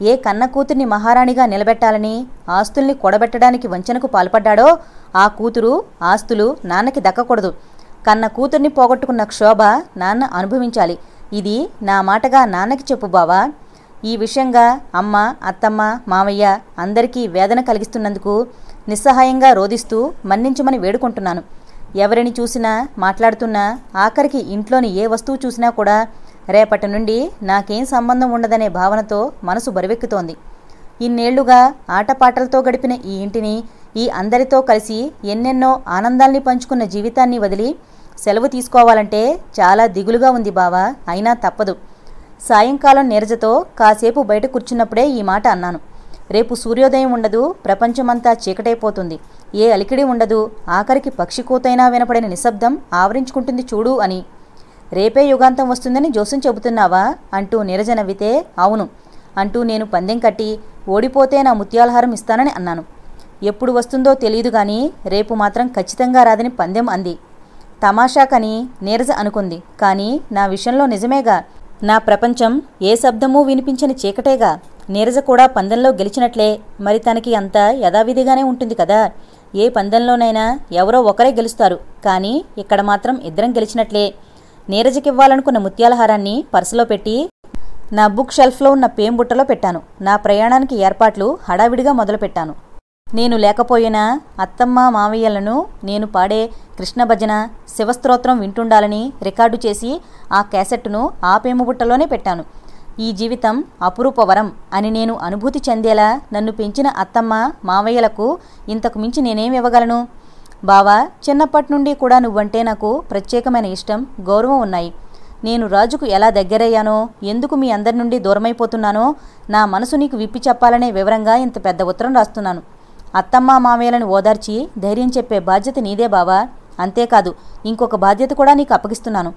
ఏ కన్న కూతుర్ని మహారాణిగా నిలబెట్టాలని ఆస్తుల్ని కూడబెట్టడానికి వంచనకు పాల్పడ్డాడో ఆ కూతురు ఆస్తులు నాన్నకి దక్కకూడదు కన్న కూతుర్ని పోగొట్టుకున్న క్షోభ నాన్న అనుభవించాలి ఇది నా మాటగా నాన్నకి చెప్పు బావా ఈ విషయంగా అమ్మ అత్తమ్మ మామయ్య అందరికీ వేదన కలిగిస్తున్నందుకు నిస్సహాయంగా రోధిస్తూ మన్నించమని వేడుకుంటున్నాను ఎవరిని చూసినా మాట్లాడుతున్నా ఆఖరికి ఇంట్లోని ఏ వస్తువు చూసినా కూడా రేపటి నుండి నాకేం సంబంధం ఉండదనే భావనతో మనసు బరివెక్కుతోంది ఇన్నేళ్లుగా ఆటపాటలతో గడిపిన ఈ ఇంటిని ఈ అందరితో కలిసి ఎన్నెన్నో ఆనందాల్ని పంచుకున్న జీవితాన్ని వదిలి సెలవు తీసుకోవాలంటే చాలా దిగులుగా ఉంది బావా అయినా తప్పదు సాయంకాలం నీరజతో కాసేపు బయట కూర్చున్నప్పుడే ఈ మాట అన్నాను రేపు సూర్యోదయం ఉండదు ప్రపంచమంతా చీకటైపోతుంది ఏ అలికిడి ఉండదు ఆఖరికి పక్షి కూతైనా వినపడిన నిశ్శబ్దం ఆవరించుకుంటుంది చూడు అని రేపే యుగాంతం వస్తుందని జోస్యం చెబుతున్నావా అంటూ నవ్వితే అవును అంటూ నేను పందెం కట్టి ఓడిపోతే నా ముత్యాలహారం ఇస్తానని అన్నాను ఎప్పుడు వస్తుందో తెలియదు కానీ రేపు మాత్రం ఖచ్చితంగా రాదని పందెం అంది తమాషా కని నీరజ అనుకుంది కానీ నా విషయంలో నిజమేగా నా ప్రపంచం ఏ శబ్దమూ వినిపించని చీకటేగా నీరజ కూడా పందెంలో గెలిచినట్లే మరి తనకి అంత యథావిధిగానే ఉంటుంది కదా ఏ పందెంలోనైనా ఎవరో ఒకరే గెలుస్తారు కానీ ఇక్కడ మాత్రం ఇద్దరం గెలిచినట్లే నీరజకివ్వాలనుకున్న ముత్యాలహారాన్ని పర్సులో పెట్టి నా బుక్ షెల్ఫ్లో ఉన్న పేంబుట్టలో పెట్టాను నా ప్రయాణానికి ఏర్పాట్లు హడావిడిగా మొదలుపెట్టాను నేను లేకపోయినా అత్తమ్మ మావయ్యలను నేను పాడే కృష్ణ భజన శివస్తోత్రం వింటుండాలని రికార్డు చేసి ఆ క్యాసెట్ను ఆ పేముబుట్టలోనే పెట్టాను ఈ జీవితం అపురూపవరం అని నేను అనుభూతి చెందేలా నన్ను పెంచిన అత్తమ్మ మావయ్యలకు ఇంతకు మించి నేనేం ఇవ్వగలను బావా చిన్నప్పటి నుండి కూడా నువ్వంటే నాకు ప్రత్యేకమైన ఇష్టం గౌరవం ఉన్నాయి నేను రాజుకు ఎలా దగ్గరయ్యానో ఎందుకు మీ అందరి నుండి దూరమైపోతున్నానో నా మనసు నీకు విప్పి చెప్పాలనే వివరంగా ఇంత పెద్ద ఉత్తరం రాస్తున్నాను అత్తమ్మ మామయ్యలను ఓదార్చి ధైర్యం చెప్పే బాధ్యత నీదే బావా అంతేకాదు ఇంకొక బాధ్యత కూడా నీకు అప్పగిస్తున్నాను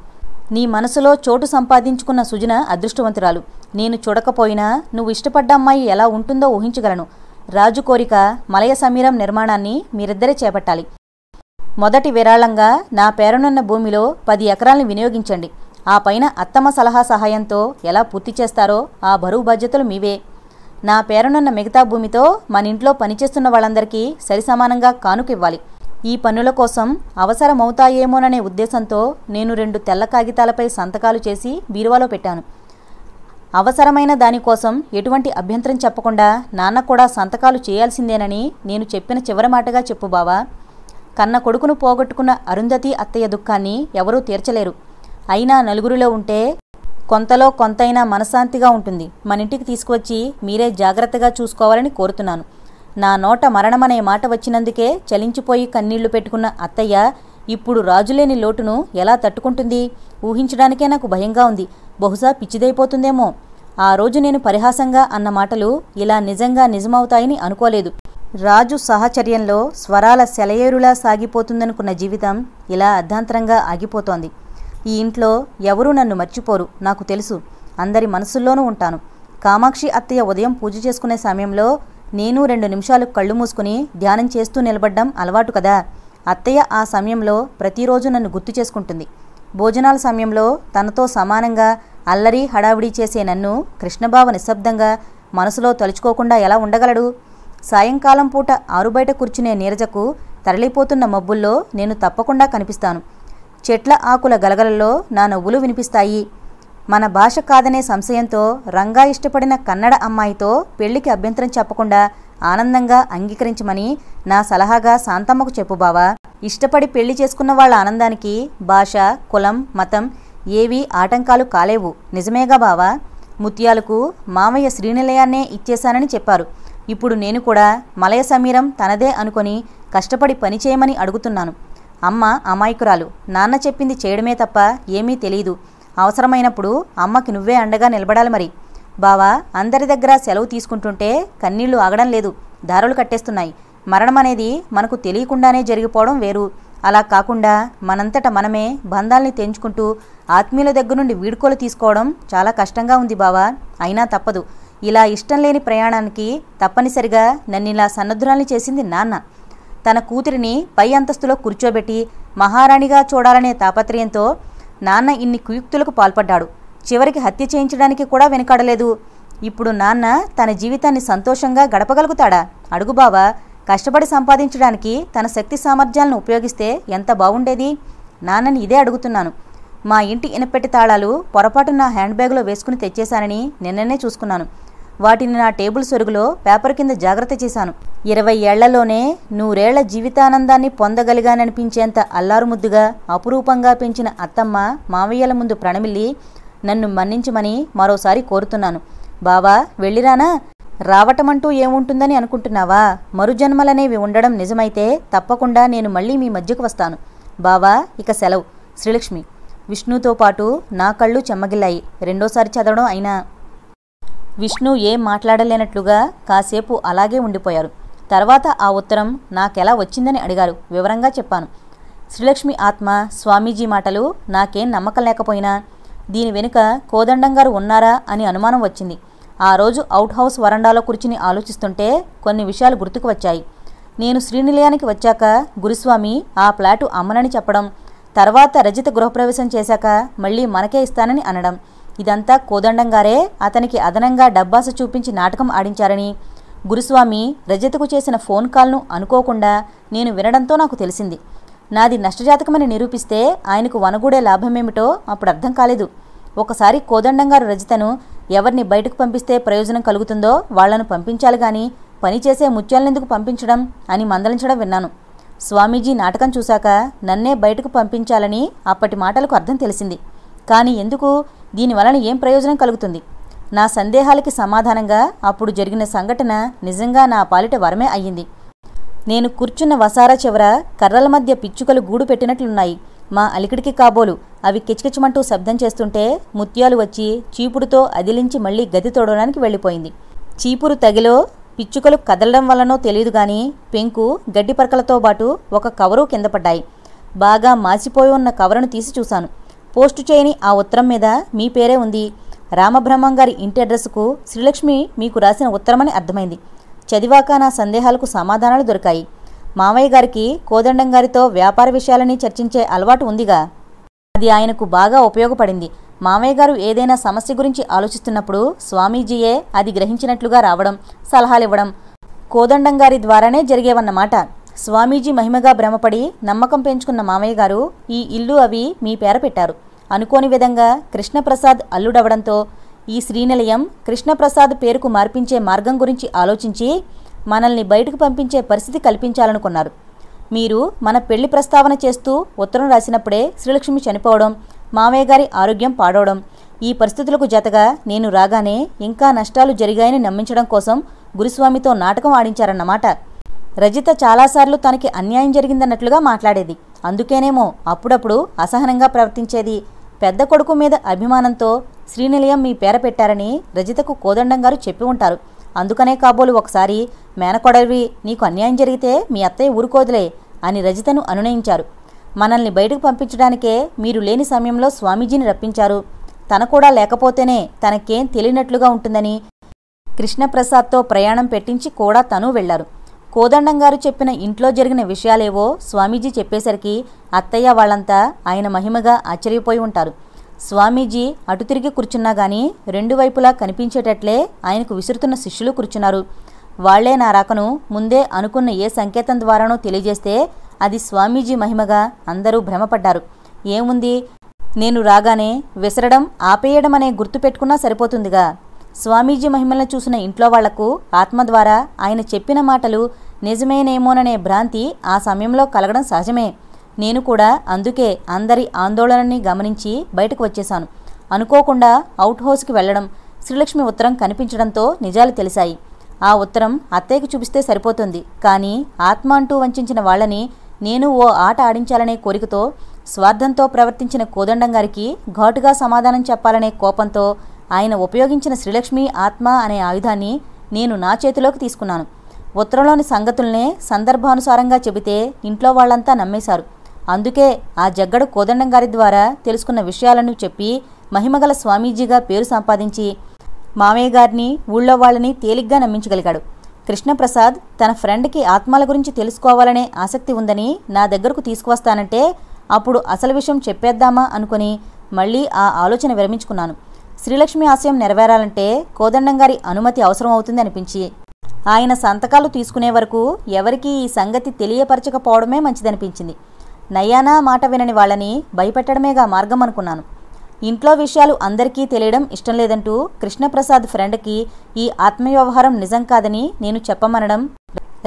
నీ మనసులో చోటు సంపాదించుకున్న సుజన అదృష్టవంతురాలు నేను చూడకపోయినా నువ్వు ఇష్టపడ్డ అమ్మాయి ఎలా ఉంటుందో ఊహించగలను రాజు కోరిక మలయ సమీరం నిర్మాణాన్ని మీరిద్దరే చేపట్టాలి మొదటి విరాళంగా నా పేరనున్న భూమిలో పది ఎకరాలను వినియోగించండి ఆ పైన అత్తమ్మ సలహా సహాయంతో ఎలా పూర్తి చేస్తారో ఆ బరువు బాధ్యతలు మీవే నా పేరనున్న మిగతా భూమితో మన ఇంట్లో పనిచేస్తున్న వాళ్ళందరికీ సరిసమానంగా కానుకివ్వాలి ఈ పనుల కోసం అవసరమవుతాయేమోననే ఉద్దేశంతో నేను రెండు తెల్ల కాగితాలపై సంతకాలు చేసి బీరువాలో పెట్టాను అవసరమైన దానికోసం ఎటువంటి అభ్యంతరం చెప్పకుండా నాన్న కూడా సంతకాలు చేయాల్సిందేనని నేను చెప్పిన చివరి మాటగా చెప్పు బావా కన్న కొడుకును పోగొట్టుకున్న అరుంధతి అత్తయ్య దుఃఖాన్ని ఎవరూ తీర్చలేరు అయినా నలుగురిలో ఉంటే కొంతలో కొంతైనా మనశాంతిగా ఉంటుంది మన ఇంటికి తీసుకువచ్చి మీరే జాగ్రత్తగా చూసుకోవాలని కోరుతున్నాను నా నోట మరణమనే మాట వచ్చినందుకే చలించిపోయి కన్నీళ్లు పెట్టుకున్న అత్తయ్య ఇప్పుడు రాజులేని లోటును ఎలా తట్టుకుంటుంది ఊహించడానికే నాకు భయంగా ఉంది బహుశా పిచ్చిదైపోతుందేమో ఆ రోజు నేను పరిహాసంగా అన్న మాటలు ఇలా నిజంగా నిజమవుతాయని అనుకోలేదు రాజు సహచర్యంలో స్వరాల సెలయేరులా సాగిపోతుందనుకున్న జీవితం ఇలా అర్ధాంతరంగా ఆగిపోతోంది ఈ ఇంట్లో ఎవరూ నన్ను మర్చిపోరు నాకు తెలుసు అందరి మనసుల్లోనూ ఉంటాను కామాక్షి అత్తయ్య ఉదయం పూజ చేసుకునే సమయంలో నేను రెండు నిమిషాలు కళ్ళు మూసుకుని ధ్యానం చేస్తూ నిలబడ్డం అలవాటు కదా అత్తయ్య ఆ సమయంలో ప్రతిరోజు నన్ను గుర్తు చేసుకుంటుంది భోజనాల సమయంలో తనతో సమానంగా అల్లరి హడావిడి చేసే నన్ను కృష్ణబావ నిశ్శబ్దంగా మనసులో తలుచుకోకుండా ఎలా ఉండగలడు సాయంకాలం పూట ఆరుబయట కూర్చునే నీరజకు తరలిపోతున్న మబ్బుల్లో నేను తప్పకుండా కనిపిస్తాను చెట్ల ఆకుల గలగలలో నా నవ్వులు వినిపిస్తాయి మన భాష కాదనే సంశయంతో రంగా ఇష్టపడిన కన్నడ అమ్మాయితో పెళ్లికి అభ్యంతరం చెప్పకుండా ఆనందంగా అంగీకరించమని నా సలహాగా శాంతమ్మకు చెప్పు బావా ఇష్టపడి పెళ్లి చేసుకున్న వాళ్ళ ఆనందానికి భాష కులం మతం ఏవీ ఆటంకాలు కాలేవు నిజమేగా బావా ముత్యాలకు మామయ్య శ్రీనిలయాన్నే ఇచ్చేశానని చెప్పారు ఇప్పుడు నేను కూడా మలయ సమీరం తనదే అనుకొని కష్టపడి పనిచేయమని అడుగుతున్నాను అమ్మ అమాయకురాలు నాన్న చెప్పింది చేయడమే తప్ప ఏమీ తెలియదు అవసరమైనప్పుడు అమ్మకి నువ్వే అండగా నిలబడాలి మరి బావా అందరి దగ్గర సెలవు తీసుకుంటుంటే కన్నీళ్లు ఆగడం లేదు దారులు కట్టేస్తున్నాయి మరణం అనేది మనకు తెలియకుండానే జరిగిపోవడం వేరు అలా కాకుండా మనంతట మనమే బంధాల్ని తెంచుకుంటూ ఆత్మీయుల దగ్గర నుండి వీడుకోలు తీసుకోవడం చాలా కష్టంగా ఉంది బావా అయినా తప్పదు ఇలా ఇష్టం లేని ప్రయాణానికి తప్పనిసరిగా నన్ను ఇలా సన్నద్ధురాల్ని చేసింది నాన్న తన కూతురిని పై అంతస్తులో కూర్చోబెట్టి మహారాణిగా చూడాలనే తాపత్రయంతో నాన్న ఇన్ని కుయుక్తులకు పాల్పడ్డాడు చివరికి హత్య చేయించడానికి కూడా వెనుకాడలేదు ఇప్పుడు నాన్న తన జీవితాన్ని సంతోషంగా గడపగలుగుతాడా అడుగుబావా కష్టపడి సంపాదించడానికి తన శక్తి సామర్థ్యాలను ఉపయోగిస్తే ఎంత బాగుండేది నాన్నని ఇదే అడుగుతున్నాను మా ఇంటి ఇనపెట్టి తాళాలు పొరపాటు నా హ్యాండ్ బ్యాగ్లో వేసుకుని తెచ్చేశానని నిన్ననే చూసుకున్నాను వాటిని నా టేబుల్ సొరుగులో పేపర్ కింద జాగ్రత్త చేశాను ఇరవై ఏళ్లలోనే నూరేళ్ల జీవితానందాన్ని పొందగలిగాననిపించేంత అల్లారుముద్దుగా అపురూపంగా పెంచిన అత్తమ్మ మావయ్యల ముందు ప్రణమిల్లి నన్ను మన్నించమని మరోసారి కోరుతున్నాను బావా వెళ్ళిరానా రావటమంటూ ఏముంటుందని అనుకుంటున్నావా మరుజన్మలనేవి ఉండడం నిజమైతే తప్పకుండా నేను మళ్ళీ మీ మధ్యకు వస్తాను బావా ఇక సెలవు శ్రీలక్ష్మి విష్ణుతో పాటు నా కళ్ళు చెమ్మగిల్లాయి రెండోసారి చదవడం అయినా విష్ణు ఏం మాట్లాడలేనట్లుగా కాసేపు అలాగే ఉండిపోయారు తర్వాత ఆ ఉత్తరం నాకెలా వచ్చిందని అడిగారు వివరంగా చెప్పాను శ్రీలక్ష్మి ఆత్మ స్వామీజీ మాటలు నాకేం నమ్మకం లేకపోయినా దీని వెనుక కోదండంగారు ఉన్నారా అని అనుమానం వచ్చింది ఆ రోజు అవుట్ హౌస్ వరండాలో కూర్చుని ఆలోచిస్తుంటే కొన్ని విషయాలు గుర్తుకు వచ్చాయి నేను శ్రీనిలయానికి వచ్చాక గురుస్వామి ఆ ప్లాటు అమ్మనని చెప్పడం తర్వాత రజిత గృహప్రవేశం చేశాక మళ్ళీ మనకే ఇస్తానని అనడం ఇదంతా కోదండంగారే అతనికి అదనంగా డబ్బాస చూపించి నాటకం ఆడించారని గురుస్వామి రజతకు చేసిన ఫోన్ కాల్ను అనుకోకుండా నేను వినడంతో నాకు తెలిసింది నాది నష్టజాతకమని నిరూపిస్తే ఆయనకు వనగూడే లాభమేమిటో అప్పుడు అర్థం కాలేదు ఒకసారి కోదండంగారు రజితను ఎవరిని బయటకు పంపిస్తే ప్రయోజనం కలుగుతుందో వాళ్లను పంపించాలి గాని పనిచేసే ముత్యాలనెందుకు పంపించడం అని మందలించడం విన్నాను స్వామీజీ నాటకం చూశాక నన్నే బయటకు పంపించాలని అప్పటి మాటలకు అర్థం తెలిసింది కానీ ఎందుకు దీనివలన ఏం ప్రయోజనం కలుగుతుంది నా సందేహాలకి సమాధానంగా అప్పుడు జరిగిన సంఘటన నిజంగా నా పాలిట వరమే అయ్యింది నేను కూర్చున్న వసారా చివర కర్రల మధ్య పిచ్చుకలు గూడు పెట్టినట్లున్నాయి మా అలికిడికి కాబోలు అవి కిచకిచమంటూ శబ్దం చేస్తుంటే ముత్యాలు వచ్చి చీపుడుతో అదిలించి మళ్ళీ గది తోడడానికి వెళ్ళిపోయింది చీపురు తగిలో పిచ్చుకలు కదలడం వల్లనో తెలియదు కానీ పెంకు గడ్డిపరకలతో పాటు ఒక కవరు కింద పడ్డాయి బాగా మాసిపోయి ఉన్న కవరును తీసి చూశాను పోస్టు చేయని ఆ ఉత్తరం మీద మీ పేరే ఉంది రామబ్రహ్మం గారి ఇంటి అడ్రస్కు శ్రీలక్ష్మి మీకు రాసిన ఉత్తరమని అర్థమైంది చదివాక నా సందేహాలకు సమాధానాలు దొరికాయి మామయ్య గారికి కోదండం గారితో వ్యాపార విషయాలని చర్చించే అలవాటు ఉందిగా అది ఆయనకు బాగా ఉపయోగపడింది మామయ్య గారు ఏదైనా సమస్య గురించి ఆలోచిస్తున్నప్పుడు స్వామీజీయే అది గ్రహించినట్లుగా రావడం సలహాలివ్వడం కోదండం గారి ద్వారానే జరిగేవన్నమాట స్వామీజీ మహిమగా భ్రమపడి నమ్మకం పెంచుకున్న మామయ్య గారు ఈ ఇల్లు అవి మీ పేర పెట్టారు అనుకోని విధంగా కృష్ణప్రసాద్ అల్లుడవడంతో ఈ శ్రీనిలయం కృష్ణప్రసాద్ పేరుకు మార్పించే మార్గం గురించి ఆలోచించి మనల్ని బయటకు పంపించే పరిస్థితి కల్పించాలనుకున్నారు మీరు మన పెళ్లి ప్రస్తావన చేస్తూ ఉత్తరం రాసినప్పుడే శ్రీలక్ష్మి చనిపోవడం మామయ్య గారి ఆరోగ్యం పాడవడం ఈ పరిస్థితులకు జతగా నేను రాగానే ఇంకా నష్టాలు జరిగాయని నమ్మించడం కోసం గురుస్వామితో నాటకం ఆడించారన్నమాట రజిత చాలాసార్లు తనకి అన్యాయం జరిగిందన్నట్లుగా మాట్లాడేది అందుకేనేమో అప్పుడప్పుడు అసహనంగా ప్రవర్తించేది పెద్ద కొడుకు మీద అభిమానంతో శ్రీనిలయం మీ పేర పెట్టారని రజితకు కోదండం గారు చెప్పి ఉంటారు అందుకనే కాబోలు ఒకసారి మేనకొడవి నీకు అన్యాయం జరిగితే మీ అత్తయ్య ఊరుకోదులే అని రజితను అనునయించారు మనల్ని బయటకు పంపించడానికే మీరు లేని సమయంలో స్వామీజీని రప్పించారు తన కూడా లేకపోతేనే తనకేం తెలియనట్లుగా ఉంటుందని కృష్ణప్రసాద్తో ప్రయాణం పెట్టించి కూడా తను వెళ్లారు కోదండం గారు చెప్పిన ఇంట్లో జరిగిన విషయాలేవో స్వామీజీ చెప్పేసరికి అత్తయ్య వాళ్ళంతా ఆయన మహిమగా ఆశ్చర్యపోయి ఉంటారు స్వామీజీ అటు తిరిగి కూర్చున్నా కానీ రెండు వైపులా కనిపించేటట్లే ఆయనకు విసురుతున్న శిష్యులు కూర్చున్నారు వాళ్లే నా రాకను ముందే అనుకున్న ఏ సంకేతం ద్వారానో తెలియజేస్తే అది స్వామీజీ మహిమగా అందరూ భ్రమపడ్డారు ఏముంది నేను రాగానే విసరడం ఆపేయడం అనే గుర్తు పెట్టుకున్నా సరిపోతుందిగా స్వామీజీ మహిమలను చూసిన ఇంట్లో వాళ్లకు ఆత్మ ద్వారా ఆయన చెప్పిన మాటలు నిజమేనేమోననే భ్రాంతి ఆ సమయంలో కలగడం సహజమే నేను కూడా అందుకే అందరి ఆందోళనని గమనించి బయటకు వచ్చేశాను అనుకోకుండా అవుట్ హౌస్కి వెళ్ళడం శ్రీలక్ష్మి ఉత్తరం కనిపించడంతో నిజాలు తెలిసాయి ఆ ఉత్తరం అత్తయ్యకి చూపిస్తే సరిపోతుంది కానీ ఆత్మ అంటూ వంచిన వాళ్ళని నేను ఓ ఆట ఆడించాలనే కోరికతో స్వార్థంతో ప్రవర్తించిన కోదండం గారికి ఘాటుగా సమాధానం చెప్పాలనే కోపంతో ఆయన ఉపయోగించిన శ్రీలక్ష్మి ఆత్మ అనే ఆయుధాన్ని నేను నా చేతిలోకి తీసుకున్నాను ఉత్తరంలోని సంగతుల్నే సందర్భానుసారంగా చెబితే ఇంట్లో వాళ్ళంతా నమ్మేశారు అందుకే ఆ జగ్గడు కోదండం గారి ద్వారా తెలుసుకున్న విషయాలను చెప్పి మహిమగల స్వామీజీగా పేరు సంపాదించి మామయ్య గారిని ఊళ్ళో వాళ్ళని తేలిగ్గా నమ్మించగలిగాడు కృష్ణప్రసాద్ తన ఫ్రెండ్కి ఆత్మల గురించి తెలుసుకోవాలనే ఆసక్తి ఉందని నా దగ్గరకు తీసుకువస్తానంటే అప్పుడు అసలు విషయం చెప్పేద్దామా అనుకుని మళ్ళీ ఆ ఆలోచన విరమించుకున్నాను శ్రీలక్ష్మి ఆశయం నెరవేరాలంటే కోదండం గారి అనుమతి అవసరం అవుతుంది అనిపించి ఆయన సంతకాలు తీసుకునే వరకు ఎవరికీ ఈ సంగతి తెలియపరచకపోవడమే మంచిదనిపించింది నయానా మాట వినని వాళ్ళని భయపెట్టడమేగా మార్గం అనుకున్నాను ఇంట్లో విషయాలు అందరికీ తెలియడం ఇష్టం లేదంటూ కృష్ణప్రసాద్ ఫ్రెండ్కి ఈ ఆత్మవ్యవహారం నిజం కాదని నేను చెప్పమనడం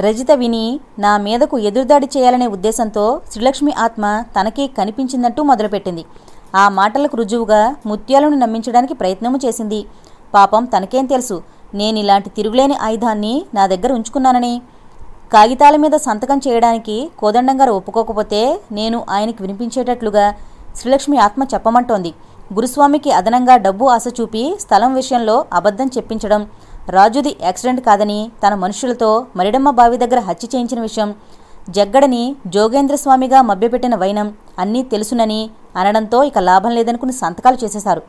రజిత విని నా మీదకు ఎదురుదాడి చేయాలనే ఉద్దేశంతో శ్రీలక్ష్మి ఆత్మ తనకి కనిపించిందంటూ మొదలుపెట్టింది ఆ మాటలకు రుజువుగా ముత్యాలను నమ్మించడానికి ప్రయత్నము చేసింది పాపం తనకేం తెలుసు నేను ఇలాంటి తిరుగులేని ఆయుధాన్ని నా దగ్గర ఉంచుకున్నానని కాగితాల మీద సంతకం చేయడానికి కోదండంగారు ఒప్పుకోకపోతే నేను ఆయనకి వినిపించేటట్లుగా శ్రీలక్ష్మి ఆత్మ చెప్పమంటోంది గురుస్వామికి అదనంగా డబ్బు ఆశ చూపి స్థలం విషయంలో అబద్ధం చెప్పించడం రాజుది యాక్సిడెంట్ కాదని తన మనుషులతో మరిడమ్మ బావి దగ్గర హత్య చేయించిన విషయం జగ్గడని జోగేంద్రస్వామిగా మభ్యపెట్టిన వైనం అన్నీ తెలుసునని అనడంతో ఇక లాభం లేదనుకుని సంతకాలు చేసేశారు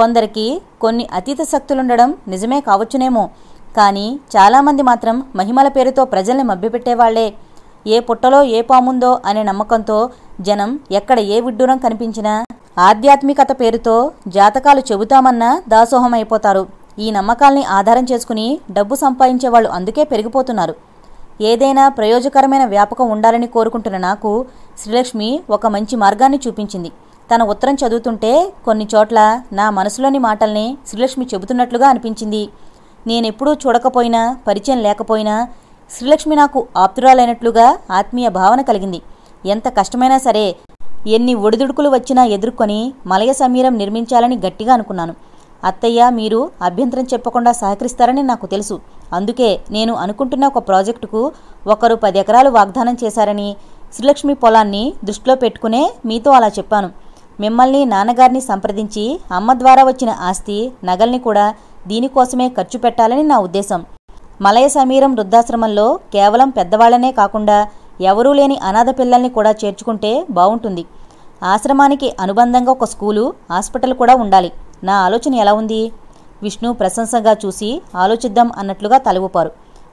కొందరికి కొన్ని అతీత శక్తులుండడం నిజమే కావచ్చునేమో కానీ చాలామంది మాత్రం మహిమల పేరుతో ప్రజల్ని మభ్యపెట్టేవాళ్లే ఏ పుట్టలో ఏ పాముందో అనే నమ్మకంతో జనం ఎక్కడ ఏ విడ్డూరం కనిపించినా ఆధ్యాత్మికత పేరుతో జాతకాలు చెబుతామన్నా దాసోహం అయిపోతారు ఈ నమ్మకాల్ని ఆధారం చేసుకుని డబ్బు సంపాదించేవాళ్ళు అందుకే పెరిగిపోతున్నారు ఏదైనా ప్రయోజకరమైన వ్యాపకం ఉండాలని కోరుకుంటున్న నాకు శ్రీలక్ష్మి ఒక మంచి మార్గాన్ని చూపించింది తన ఉత్తరం చదువుతుంటే కొన్ని చోట్ల నా మనసులోని మాటల్ని శ్రీలక్ష్మి చెబుతున్నట్లుగా అనిపించింది నేనెప్పుడూ చూడకపోయినా పరిచయం లేకపోయినా శ్రీలక్ష్మి నాకు ఆప్తురాలైనట్లుగా ఆత్మీయ భావన కలిగింది ఎంత కష్టమైనా సరే ఎన్ని ఒడిదుడుకులు వచ్చినా ఎదుర్కొని మలయ సమీరం నిర్మించాలని గట్టిగా అనుకున్నాను అత్తయ్య మీరు అభ్యంతరం చెప్పకుండా సహకరిస్తారని నాకు తెలుసు అందుకే నేను అనుకుంటున్న ఒక ప్రాజెక్టుకు ఒకరు పది ఎకరాలు వాగ్దానం చేశారని శ్రీలక్ష్మి పొలాన్ని దృష్టిలో పెట్టుకునే మీతో అలా చెప్పాను మిమ్మల్ని నాన్నగారిని సంప్రదించి అమ్మ ద్వారా వచ్చిన ఆస్తి నగల్ని కూడా దీనికోసమే ఖర్చు పెట్టాలని నా ఉద్దేశం మలయ సమీరం వృద్ధాశ్రమంలో కేవలం పెద్దవాళ్లనే కాకుండా ఎవరూ లేని అనాథ పిల్లల్ని కూడా చేర్చుకుంటే బాగుంటుంది ఆశ్రమానికి అనుబంధంగా ఒక స్కూలు హాస్పిటల్ కూడా ఉండాలి నా ఆలోచన ఎలా ఉంది విష్ణు ప్రశంసగా చూసి ఆలోచిద్దాం అన్నట్లుగా తలవుపారు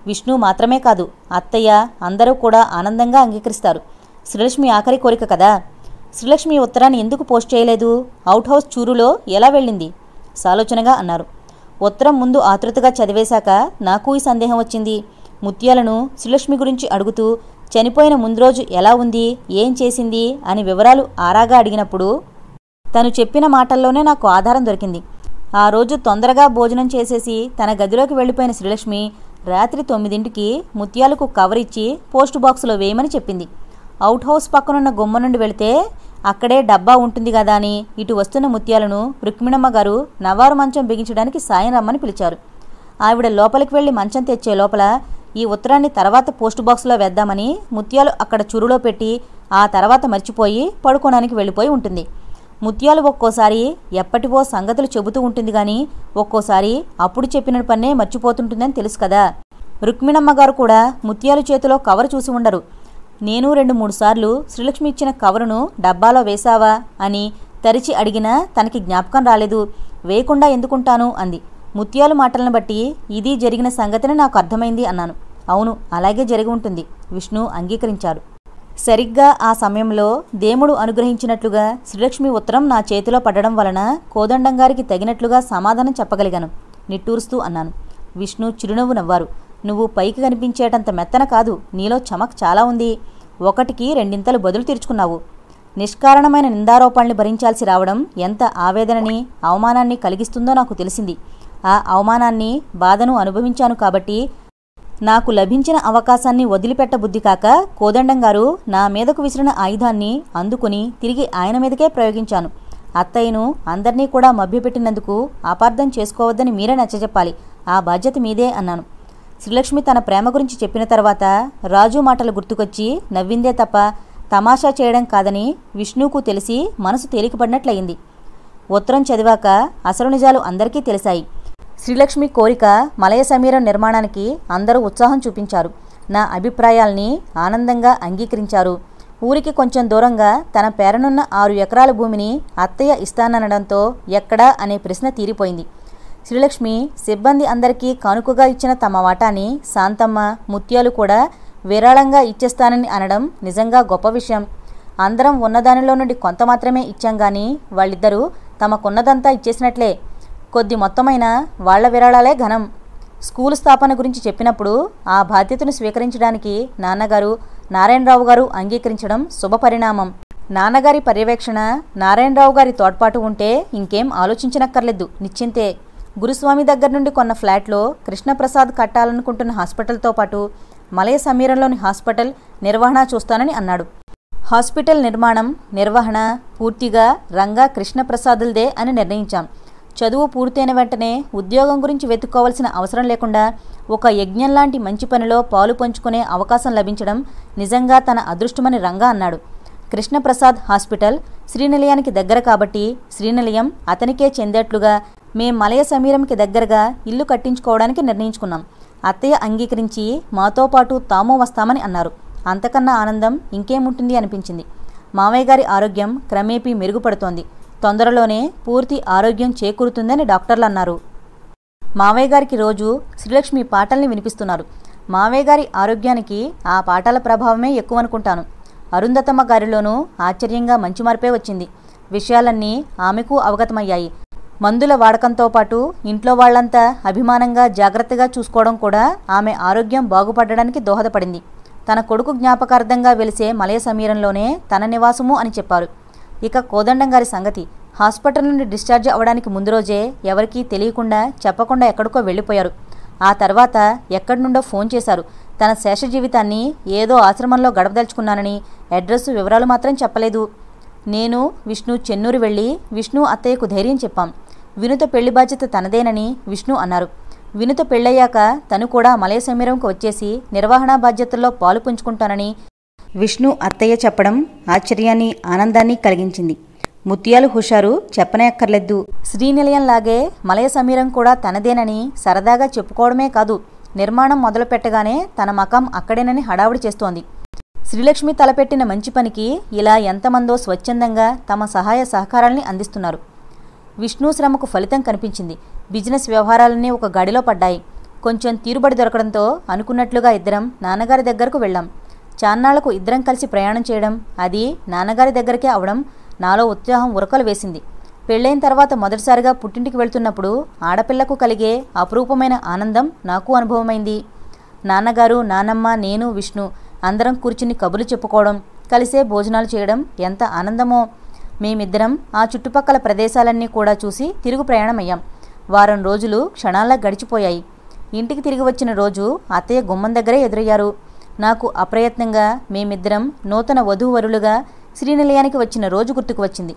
విష్ణు మాత్రమే కాదు అత్తయ్య అందరూ కూడా ఆనందంగా అంగీకరిస్తారు శ్రీలక్ష్మి ఆఖరి కోరిక కదా శ్రీలక్ష్మి ఉత్తరాన్ని ఎందుకు పోస్ట్ చేయలేదు అవుట్ హౌస్ చూరులో ఎలా వెళ్ళింది సాలోచనగా అన్నారు ఉత్తరం ముందు ఆతృతగా చదివేశాక నాకు ఈ సందేహం వచ్చింది ముత్యాలను శ్రీలక్ష్మి గురించి అడుగుతూ చనిపోయిన ముందు రోజు ఎలా ఉంది ఏం చేసింది అని వివరాలు ఆరాగా అడిగినప్పుడు తను చెప్పిన మాటల్లోనే నాకు ఆధారం దొరికింది ఆ రోజు తొందరగా భోజనం చేసేసి తన గదిలోకి వెళ్ళిపోయిన శ్రీలక్ష్మి రాత్రి తొమ్మిదింటికి ముత్యాలకు కవర్ ఇచ్చి పోస్ట్ బాక్సులో వేయమని చెప్పింది అవుట్ హౌస్ పక్కనున్న గుమ్మ నుండి వెళితే అక్కడే డబ్బా ఉంటుంది కదా అని ఇటు వస్తున్న ముత్యాలను రుక్మిణమ్మ గారు నవారు మంచం బిగించడానికి సాయం రమ్మని పిలిచారు ఆవిడ లోపలికి వెళ్ళి మంచం తెచ్చే లోపల ఈ ఉత్తరాన్ని తర్వాత పోస్ట్ బాక్స్లో వేద్దామని ముత్యాలు అక్కడ చురులో పెట్టి ఆ తర్వాత మర్చిపోయి పడుకోవడానికి వెళ్ళిపోయి ఉంటుంది ముత్యాలు ఒక్కోసారి ఎప్పటివో సంగతులు చెబుతూ ఉంటుంది కానీ ఒక్కోసారి అప్పుడు చెప్పిన పన్నే మర్చిపోతుంటుందని తెలుసు కదా రుక్మిణమ్మ గారు కూడా ముత్యాలు చేతిలో కవర్ చూసి ఉండరు నేను రెండు మూడు సార్లు శ్రీలక్ష్మి ఇచ్చిన కవరును డబ్బాలో వేశావా అని తరిచి అడిగినా తనకి జ్ఞాపకం రాలేదు వేయకుండా ఎందుకుంటాను అంది ముత్యాలు మాటలను బట్టి ఇది జరిగిన సంగతిని నాకు అర్థమైంది అన్నాను అవును అలాగే జరిగి ఉంటుంది విష్ణు అంగీకరించాడు సరిగ్గా ఆ సమయంలో దేముడు అనుగ్రహించినట్లుగా శ్రీలక్ష్మి ఉత్తరం నా చేతిలో పడడం వలన కోదండంగారికి తగినట్లుగా సమాధానం చెప్పగలిగాను నిట్టూరుస్తూ అన్నాను విష్ణు చిరునవ్వు నవ్వారు నువ్వు పైకి కనిపించేటంత మెత్తన కాదు నీలో చమక్ చాలా ఉంది ఒకటికి రెండింతలు బదులు తీర్చుకున్నావు నిష్కారణమైన నిందారోపణల్ని భరించాల్సి రావడం ఎంత ఆవేదనని అవమానాన్ని కలిగిస్తుందో నాకు తెలిసింది ఆ అవమానాన్ని బాధను అనుభవించాను కాబట్టి నాకు లభించిన అవకాశాన్ని వదిలిపెట్ట బుద్ధి కాక కోదండం గారు నా మీదకు విసిరిన ఆయుధాన్ని అందుకుని తిరిగి ఆయన మీదకే ప్రయోగించాను అత్తయ్యను అందరినీ కూడా మభ్యపెట్టినందుకు అపార్థం చేసుకోవద్దని మీరే నచ్చజెప్పాలి ఆ బాధ్యత మీదే అన్నాను శ్రీలక్ష్మి తన ప్రేమ గురించి చెప్పిన తర్వాత రాజు మాటలు గుర్తుకొచ్చి నవ్విందే తప్ప తమాషా చేయడం కాదని విష్ణుకు తెలిసి మనసు తేలికపడినట్లయింది ఉత్తరం చదివాక అసలు నిజాలు అందరికీ తెలిసాయి శ్రీలక్ష్మి కోరిక మలయ సమీరం నిర్మాణానికి అందరూ ఉత్సాహం చూపించారు నా అభిప్రాయాల్ని ఆనందంగా అంగీకరించారు ఊరికి కొంచెం దూరంగా తన పేరనున్న ఆరు ఎకరాల భూమిని అత్తయ్య ఇస్తాననడంతో ఎక్కడా అనే ప్రశ్న తీరిపోయింది శ్రీలక్ష్మి సిబ్బంది అందరికీ కానుకగా ఇచ్చిన తమ వాటాని శాంతమ్మ ముత్యాలు కూడా విరాళంగా ఇచ్చేస్తానని అనడం నిజంగా గొప్ప విషయం అందరం ఉన్నదానిలో నుండి కొంత మాత్రమే ఇచ్చాం కానీ వాళ్ళిద్దరూ తమకున్నదంతా ఇచ్చేసినట్లే కొద్ది మొత్తమైన వాళ్ల విరాళాలే ఘనం స్కూల్ స్థాపన గురించి చెప్పినప్పుడు ఆ బాధ్యతను స్వీకరించడానికి నాన్నగారు నారాయణరావు గారు అంగీకరించడం శుభపరిణామం నాన్నగారి పర్యవేక్షణ నారాయణరావు గారి తోడ్పాటు ఉంటే ఇంకేం ఆలోచించనక్కర్లేదు నిశ్చింతే గురుస్వామి దగ్గర నుండి కొన్న ఫ్లాట్లో కృష్ణప్రసాద్ కట్టాలనుకుంటున్న హాస్పిటల్తో పాటు మలయ సమీరంలోని హాస్పిటల్ నిర్వహణ చూస్తానని అన్నాడు హాస్పిటల్ నిర్మాణం నిర్వహణ పూర్తిగా రంగా కృష్ణప్రసాదులదే అని నిర్ణయించాం చదువు పూర్తయిన వెంటనే ఉద్యోగం గురించి వెతుక్కోవాల్సిన అవసరం లేకుండా ఒక యజ్ఞం లాంటి మంచి పనిలో పాలు పంచుకునే అవకాశం లభించడం నిజంగా తన అదృష్టమని రంగా అన్నాడు కృష్ణప్రసాద్ హాస్పిటల్ శ్రీనిలయానికి దగ్గర కాబట్టి శ్రీనిలయం అతనికే చెందేట్లుగా మేం మలయ సమీరంకి దగ్గరగా ఇల్లు కట్టించుకోవడానికి నిర్ణయించుకున్నాం అత్తయ్య అంగీకరించి మాతో పాటు తాము వస్తామని అన్నారు అంతకన్నా ఆనందం ఇంకేముంటుంది అనిపించింది మామయ్య గారి ఆరోగ్యం క్రమేపీ మెరుగుపడుతోంది తొందరలోనే పూర్తి ఆరోగ్యం చేకూరుతుందని డాక్టర్లు అన్నారు మావయ్య గారికి రోజు శ్రీలక్ష్మి పాటల్ని వినిపిస్తున్నారు మావయ్య గారి ఆరోగ్యానికి ఆ పాటల ప్రభావమే ఎక్కువ అనుకుంటాను అరుంధతమ్మ గారిలోనూ ఆశ్చర్యంగా మంచి మార్పే వచ్చింది విషయాలన్నీ ఆమెకు అవగతమయ్యాయి మందుల వాడకంతో పాటు ఇంట్లో వాళ్లంతా అభిమానంగా జాగ్రత్తగా చూసుకోవడం కూడా ఆమె ఆరోగ్యం బాగుపడడానికి దోహదపడింది తన కొడుకు జ్ఞాపకార్థంగా వెలిసే మలయ సమీరంలోనే తన నివాసము అని చెప్పారు ఇక కోదండం గారి సంగతి హాస్పిటల్ నుండి డిశ్చార్జ్ అవ్వడానికి ముందు రోజే ఎవరికీ తెలియకుండా చెప్పకుండా ఎక్కడికో వెళ్ళిపోయారు ఆ తర్వాత ఎక్కడి నుండో ఫోన్ చేశారు తన శేష జీవితాన్ని ఏదో ఆశ్రమంలో గడపదలుచుకున్నానని అడ్రస్ వివరాలు మాత్రం చెప్పలేదు నేను విష్ణు చెన్నూరు వెళ్ళి విష్ణు అత్తయ్యకు ధైర్యం చెప్పాం వినుత పెళ్లి బాధ్యత తనదేనని విష్ణు అన్నారు వినుత పెళ్ళయ్యాక తను కూడా సమీరంకు వచ్చేసి నిర్వహణ బాధ్యతల్లో పాలు పుంజుకుంటానని విష్ణు అత్తయ్య చెప్పడం ఆశ్చర్యాన్ని ఆనందాన్ని కలిగించింది ముత్యాలు హుషారు చెప్పనే అక్కర్లేదు శ్రీనిలయంలాగే మలయ సమీరం కూడా తనదేనని సరదాగా చెప్పుకోవడమే కాదు నిర్మాణం మొదలుపెట్టగానే తన మకం అక్కడేనని హడావుడి చేస్తోంది శ్రీలక్ష్మి తలపెట్టిన మంచి పనికి ఇలా ఎంతమందో స్వచ్ఛందంగా తమ సహాయ సహకారాల్ని అందిస్తున్నారు విష్ణు శ్రమకు ఫలితం కనిపించింది బిజినెస్ వ్యవహారాలన్నీ ఒక గడిలో పడ్డాయి కొంచెం తీరుబడి దొరకడంతో అనుకున్నట్లుగా ఇద్దరం నాన్నగారి దగ్గరకు వెళ్ళాం చాన్నాళ్లకు ఇద్దరం కలిసి ప్రయాణం చేయడం అది నాన్నగారి దగ్గరికే అవడం నాలో ఉత్సాహం ఉరకలు వేసింది పెళ్ళైన తర్వాత మొదటిసారిగా పుట్టింటికి వెళ్తున్నప్పుడు ఆడపిల్లకు కలిగే అపురూపమైన ఆనందం నాకు అనుభవమైంది నాన్నగారు నానమ్మ నేను విష్ణు అందరం కూర్చుని కబుర్లు చెప్పుకోవడం కలిసే భోజనాలు చేయడం ఎంత ఆనందమో మేమిద్దరం ఆ చుట్టుపక్కల ప్రదేశాలన్నీ కూడా చూసి తిరుగు ప్రయాణమయ్యాం వారం రోజులు క్షణాల్లా గడిచిపోయాయి ఇంటికి తిరిగి వచ్చిన రోజు అత్తయ్య గుమ్మం దగ్గరే ఎదురయ్యారు నాకు అప్రయత్నంగా మేమిద్దరం నూతన వధూవరులుగా శ్రీనిలయానికి వచ్చిన రోజు గుర్తుకు వచ్చింది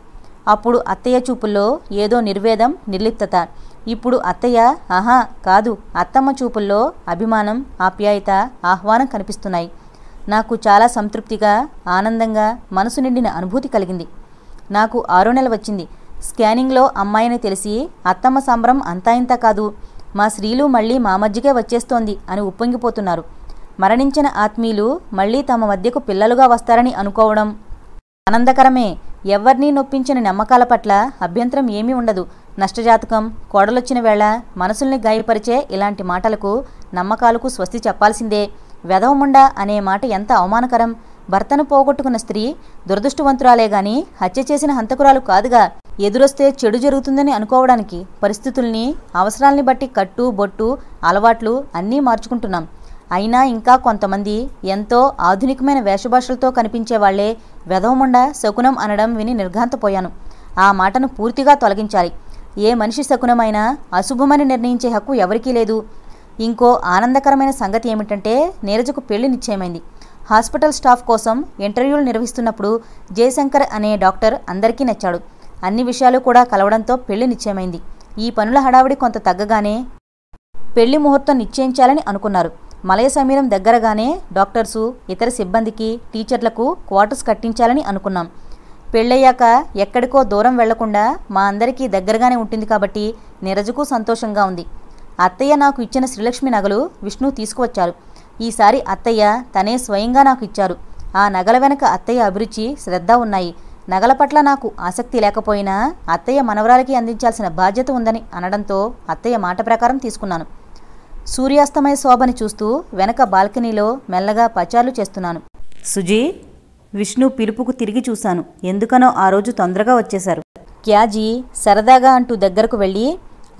అప్పుడు అత్తయ్య చూపుల్లో ఏదో నిర్వేదం నిర్లిప్తత ఇప్పుడు అత్తయ్య ఆహా కాదు అత్తమ్మ చూపుల్లో అభిమానం ఆప్యాయత ఆహ్వానం కనిపిస్తున్నాయి నాకు చాలా సంతృప్తిగా ఆనందంగా మనసు నిండిన అనుభూతి కలిగింది నాకు ఆరో నెల వచ్చింది స్కానింగ్లో అమ్మాయిని తెలిసి అత్తమ్మ సంబరం అంతా ఇంత కాదు మా స్త్రీలు మళ్ళీ మా మధ్యకే వచ్చేస్తోంది అని ఉప్పొంగిపోతున్నారు మరణించిన ఆత్మీయులు మళ్ళీ తమ మధ్యకు పిల్లలుగా వస్తారని అనుకోవడం ఆనందకరమే ఎవరినీ నొప్పించిన నమ్మకాల పట్ల అభ్యంతరం ఏమీ ఉండదు నష్టజాతకం కోడలొచ్చిన వేళ మనసుల్ని గాయపరిచే ఇలాంటి మాటలకు నమ్మకాలకు స్వస్తి చెప్పాల్సిందే వెదవముండ అనే మాట ఎంత అవమానకరం భర్తను పోగొట్టుకున్న స్త్రీ దురదృష్టవంతురాలే గాని హత్య చేసిన హంతకురాలు కాదుగా ఎదురొస్తే చెడు జరుగుతుందని అనుకోవడానికి పరిస్థితుల్ని అవసరాల్ని బట్టి కట్టు బొట్టు అలవాట్లు అన్నీ మార్చుకుంటున్నాం అయినా ఇంకా కొంతమంది ఎంతో ఆధునికమైన వేషభాషలతో కనిపించేవాళ్లే వెధవముండ శకునం అనడం విని నిర్ఘాంతపోయాను ఆ మాటను పూర్తిగా తొలగించాలి ఏ మనిషి శకునమైనా అశుభమని నిర్ణయించే హక్కు ఎవరికీ లేదు ఇంకో ఆనందకరమైన సంగతి ఏమిటంటే నీరజకు పెళ్లి నిశ్చయమైంది హాస్పిటల్ స్టాఫ్ కోసం ఇంటర్వ్యూలు నిర్వహిస్తున్నప్పుడు జయశంకర్ అనే డాక్టర్ అందరికీ నచ్చాడు అన్ని విషయాలు కూడా కలవడంతో పెళ్లి నిశ్చయమైంది ఈ పనుల హడావిడి కొంత తగ్గగానే పెళ్లి ముహూర్తం నిశ్చయించాలని అనుకున్నారు మలయ సమీరం దగ్గరగానే డాక్టర్సు ఇతర సిబ్బందికి టీచర్లకు క్వార్టర్స్ కట్టించాలని అనుకున్నాం పెళ్ళయ్యాక ఎక్కడికో దూరం వెళ్లకుండా మా అందరికీ దగ్గరగానే ఉంటుంది కాబట్టి నిరజకు సంతోషంగా ఉంది అత్తయ్య నాకు ఇచ్చిన శ్రీలక్ష్మి నగలు విష్ణు తీసుకువచ్చారు ఈసారి అత్తయ్య తనే స్వయంగా నాకు ఇచ్చారు ఆ నగల వెనక అత్తయ్య అభిరుచి శ్రద్ధ ఉన్నాయి నగల పట్ల నాకు ఆసక్తి లేకపోయినా అత్తయ్య మనవరాలకి అందించాల్సిన బాధ్యత ఉందని అనడంతో అత్తయ్య మాట ప్రకారం తీసుకున్నాను సూర్యాస్తమయ శోభని చూస్తూ వెనక బాల్కనీలో మెల్లగా పచారులు చేస్తున్నాను సుజీ విష్ణు పిలుపుకు తిరిగి చూశాను ఎందుకనో ఆ రోజు తొందరగా వచ్చేశారు క్యాజీ సరదాగా అంటూ దగ్గరకు వెళ్ళి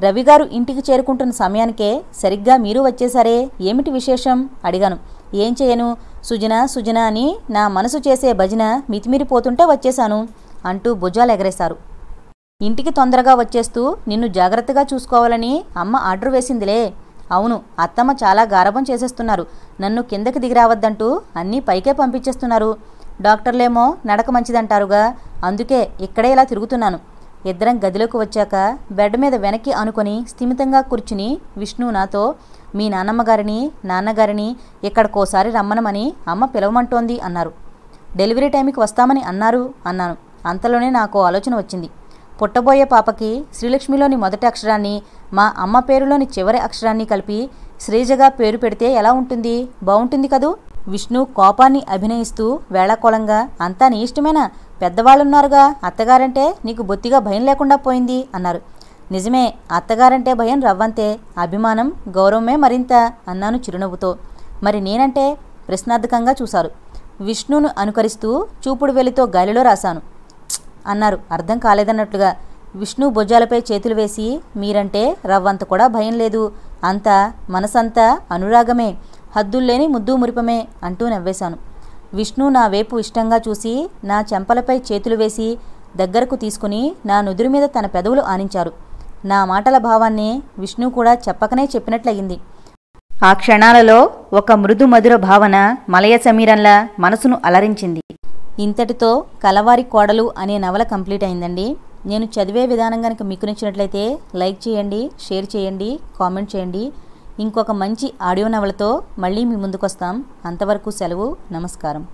రవిగారు ఇంటికి చేరుకుంటున్న సమయానికే సరిగ్గా మీరు వచ్చేసారే ఏమిటి విశేషం అడిగాను ఏం చేయను సుజన సుజన అని నా మనసు చేసే భజన మితిమిరిపోతుంటే వచ్చేశాను అంటూ భుజాలు ఎగరేశారు ఇంటికి తొందరగా వచ్చేస్తూ నిన్ను జాగ్రత్తగా చూసుకోవాలని అమ్మ ఆర్డర్ వేసిందిలే అవును అత్తమ్మ చాలా గారభం చేసేస్తున్నారు నన్ను కిందకి దిగిరావద్దంటూ అన్నీ పైకే పంపించేస్తున్నారు డాక్టర్లేమో నడక మంచిదంటారుగా అందుకే ఇక్కడే ఇలా తిరుగుతున్నాను ఇద్దరం గదిలోకి వచ్చాక బెడ్ మీద వెనక్కి అనుకొని స్థిమితంగా కూర్చుని విష్ణు నాతో మీ నాన్నమ్మగారిని నాన్నగారిని ఇక్కడికోసారి రమ్మనమని అమ్మ పిలవమంటోంది అన్నారు డెలివరీ టైంకి వస్తామని అన్నారు అన్నాను అంతలోనే నాకు ఆలోచన వచ్చింది పుట్టబోయే పాపకి శ్రీలక్ష్మిలోని మొదటి అక్షరాన్ని మా అమ్మ పేరులోని చివరి అక్షరాన్ని కలిపి శ్రీజగా పేరు పెడితే ఎలా ఉంటుంది బాగుంటుంది కదూ విష్ణు కోపాన్ని అభినయిస్తూ వేళాకోళంగా అంతా నీ ఇష్టమేనా పెద్దవాళ్ళు ఉన్నారుగా అత్తగారంటే నీకు బొత్తిగా భయం లేకుండా పోయింది అన్నారు నిజమే అత్తగారంటే భయం రవ్వంతే అభిమానం గౌరవమే మరింత అన్నాను చిరునవ్వుతో మరి నేనంటే ప్రశ్నార్థకంగా చూశారు విష్ణును అనుకరిస్తూ చూపుడు వెలితో గాలిలో రాశాను అన్నారు అర్థం కాలేదన్నట్లుగా విష్ణు భుజాలపై చేతులు వేసి మీరంటే రవ్వంత కూడా భయం లేదు అంతా మనసంతా అనురాగమే హద్దుల్లేని ముద్దు మురిపమే అంటూ నవ్వేశాను విష్ణు నా వైపు ఇష్టంగా చూసి నా చెంపలపై చేతులు వేసి దగ్గరకు తీసుకుని నా నుదురు మీద తన పెదవులు ఆనించారు నా మాటల భావాన్ని విష్ణు కూడా చెప్పకనే చెప్పినట్లయింది ఆ క్షణాలలో ఒక మృదు మధుర భావన మలయ సమీరంలా మనసును అలరించింది ఇంతటితో కలవారి కోడలు అనే నవల కంప్లీట్ అయిందండి నేను చదివే విధానం కనుక మీకు నచ్చినట్లయితే లైక్ చేయండి షేర్ చేయండి కామెంట్ చేయండి ఇంకొక మంచి ఆడియో నవలతో మళ్ళీ మీ ముందుకొస్తాం అంతవరకు సెలవు నమస్కారం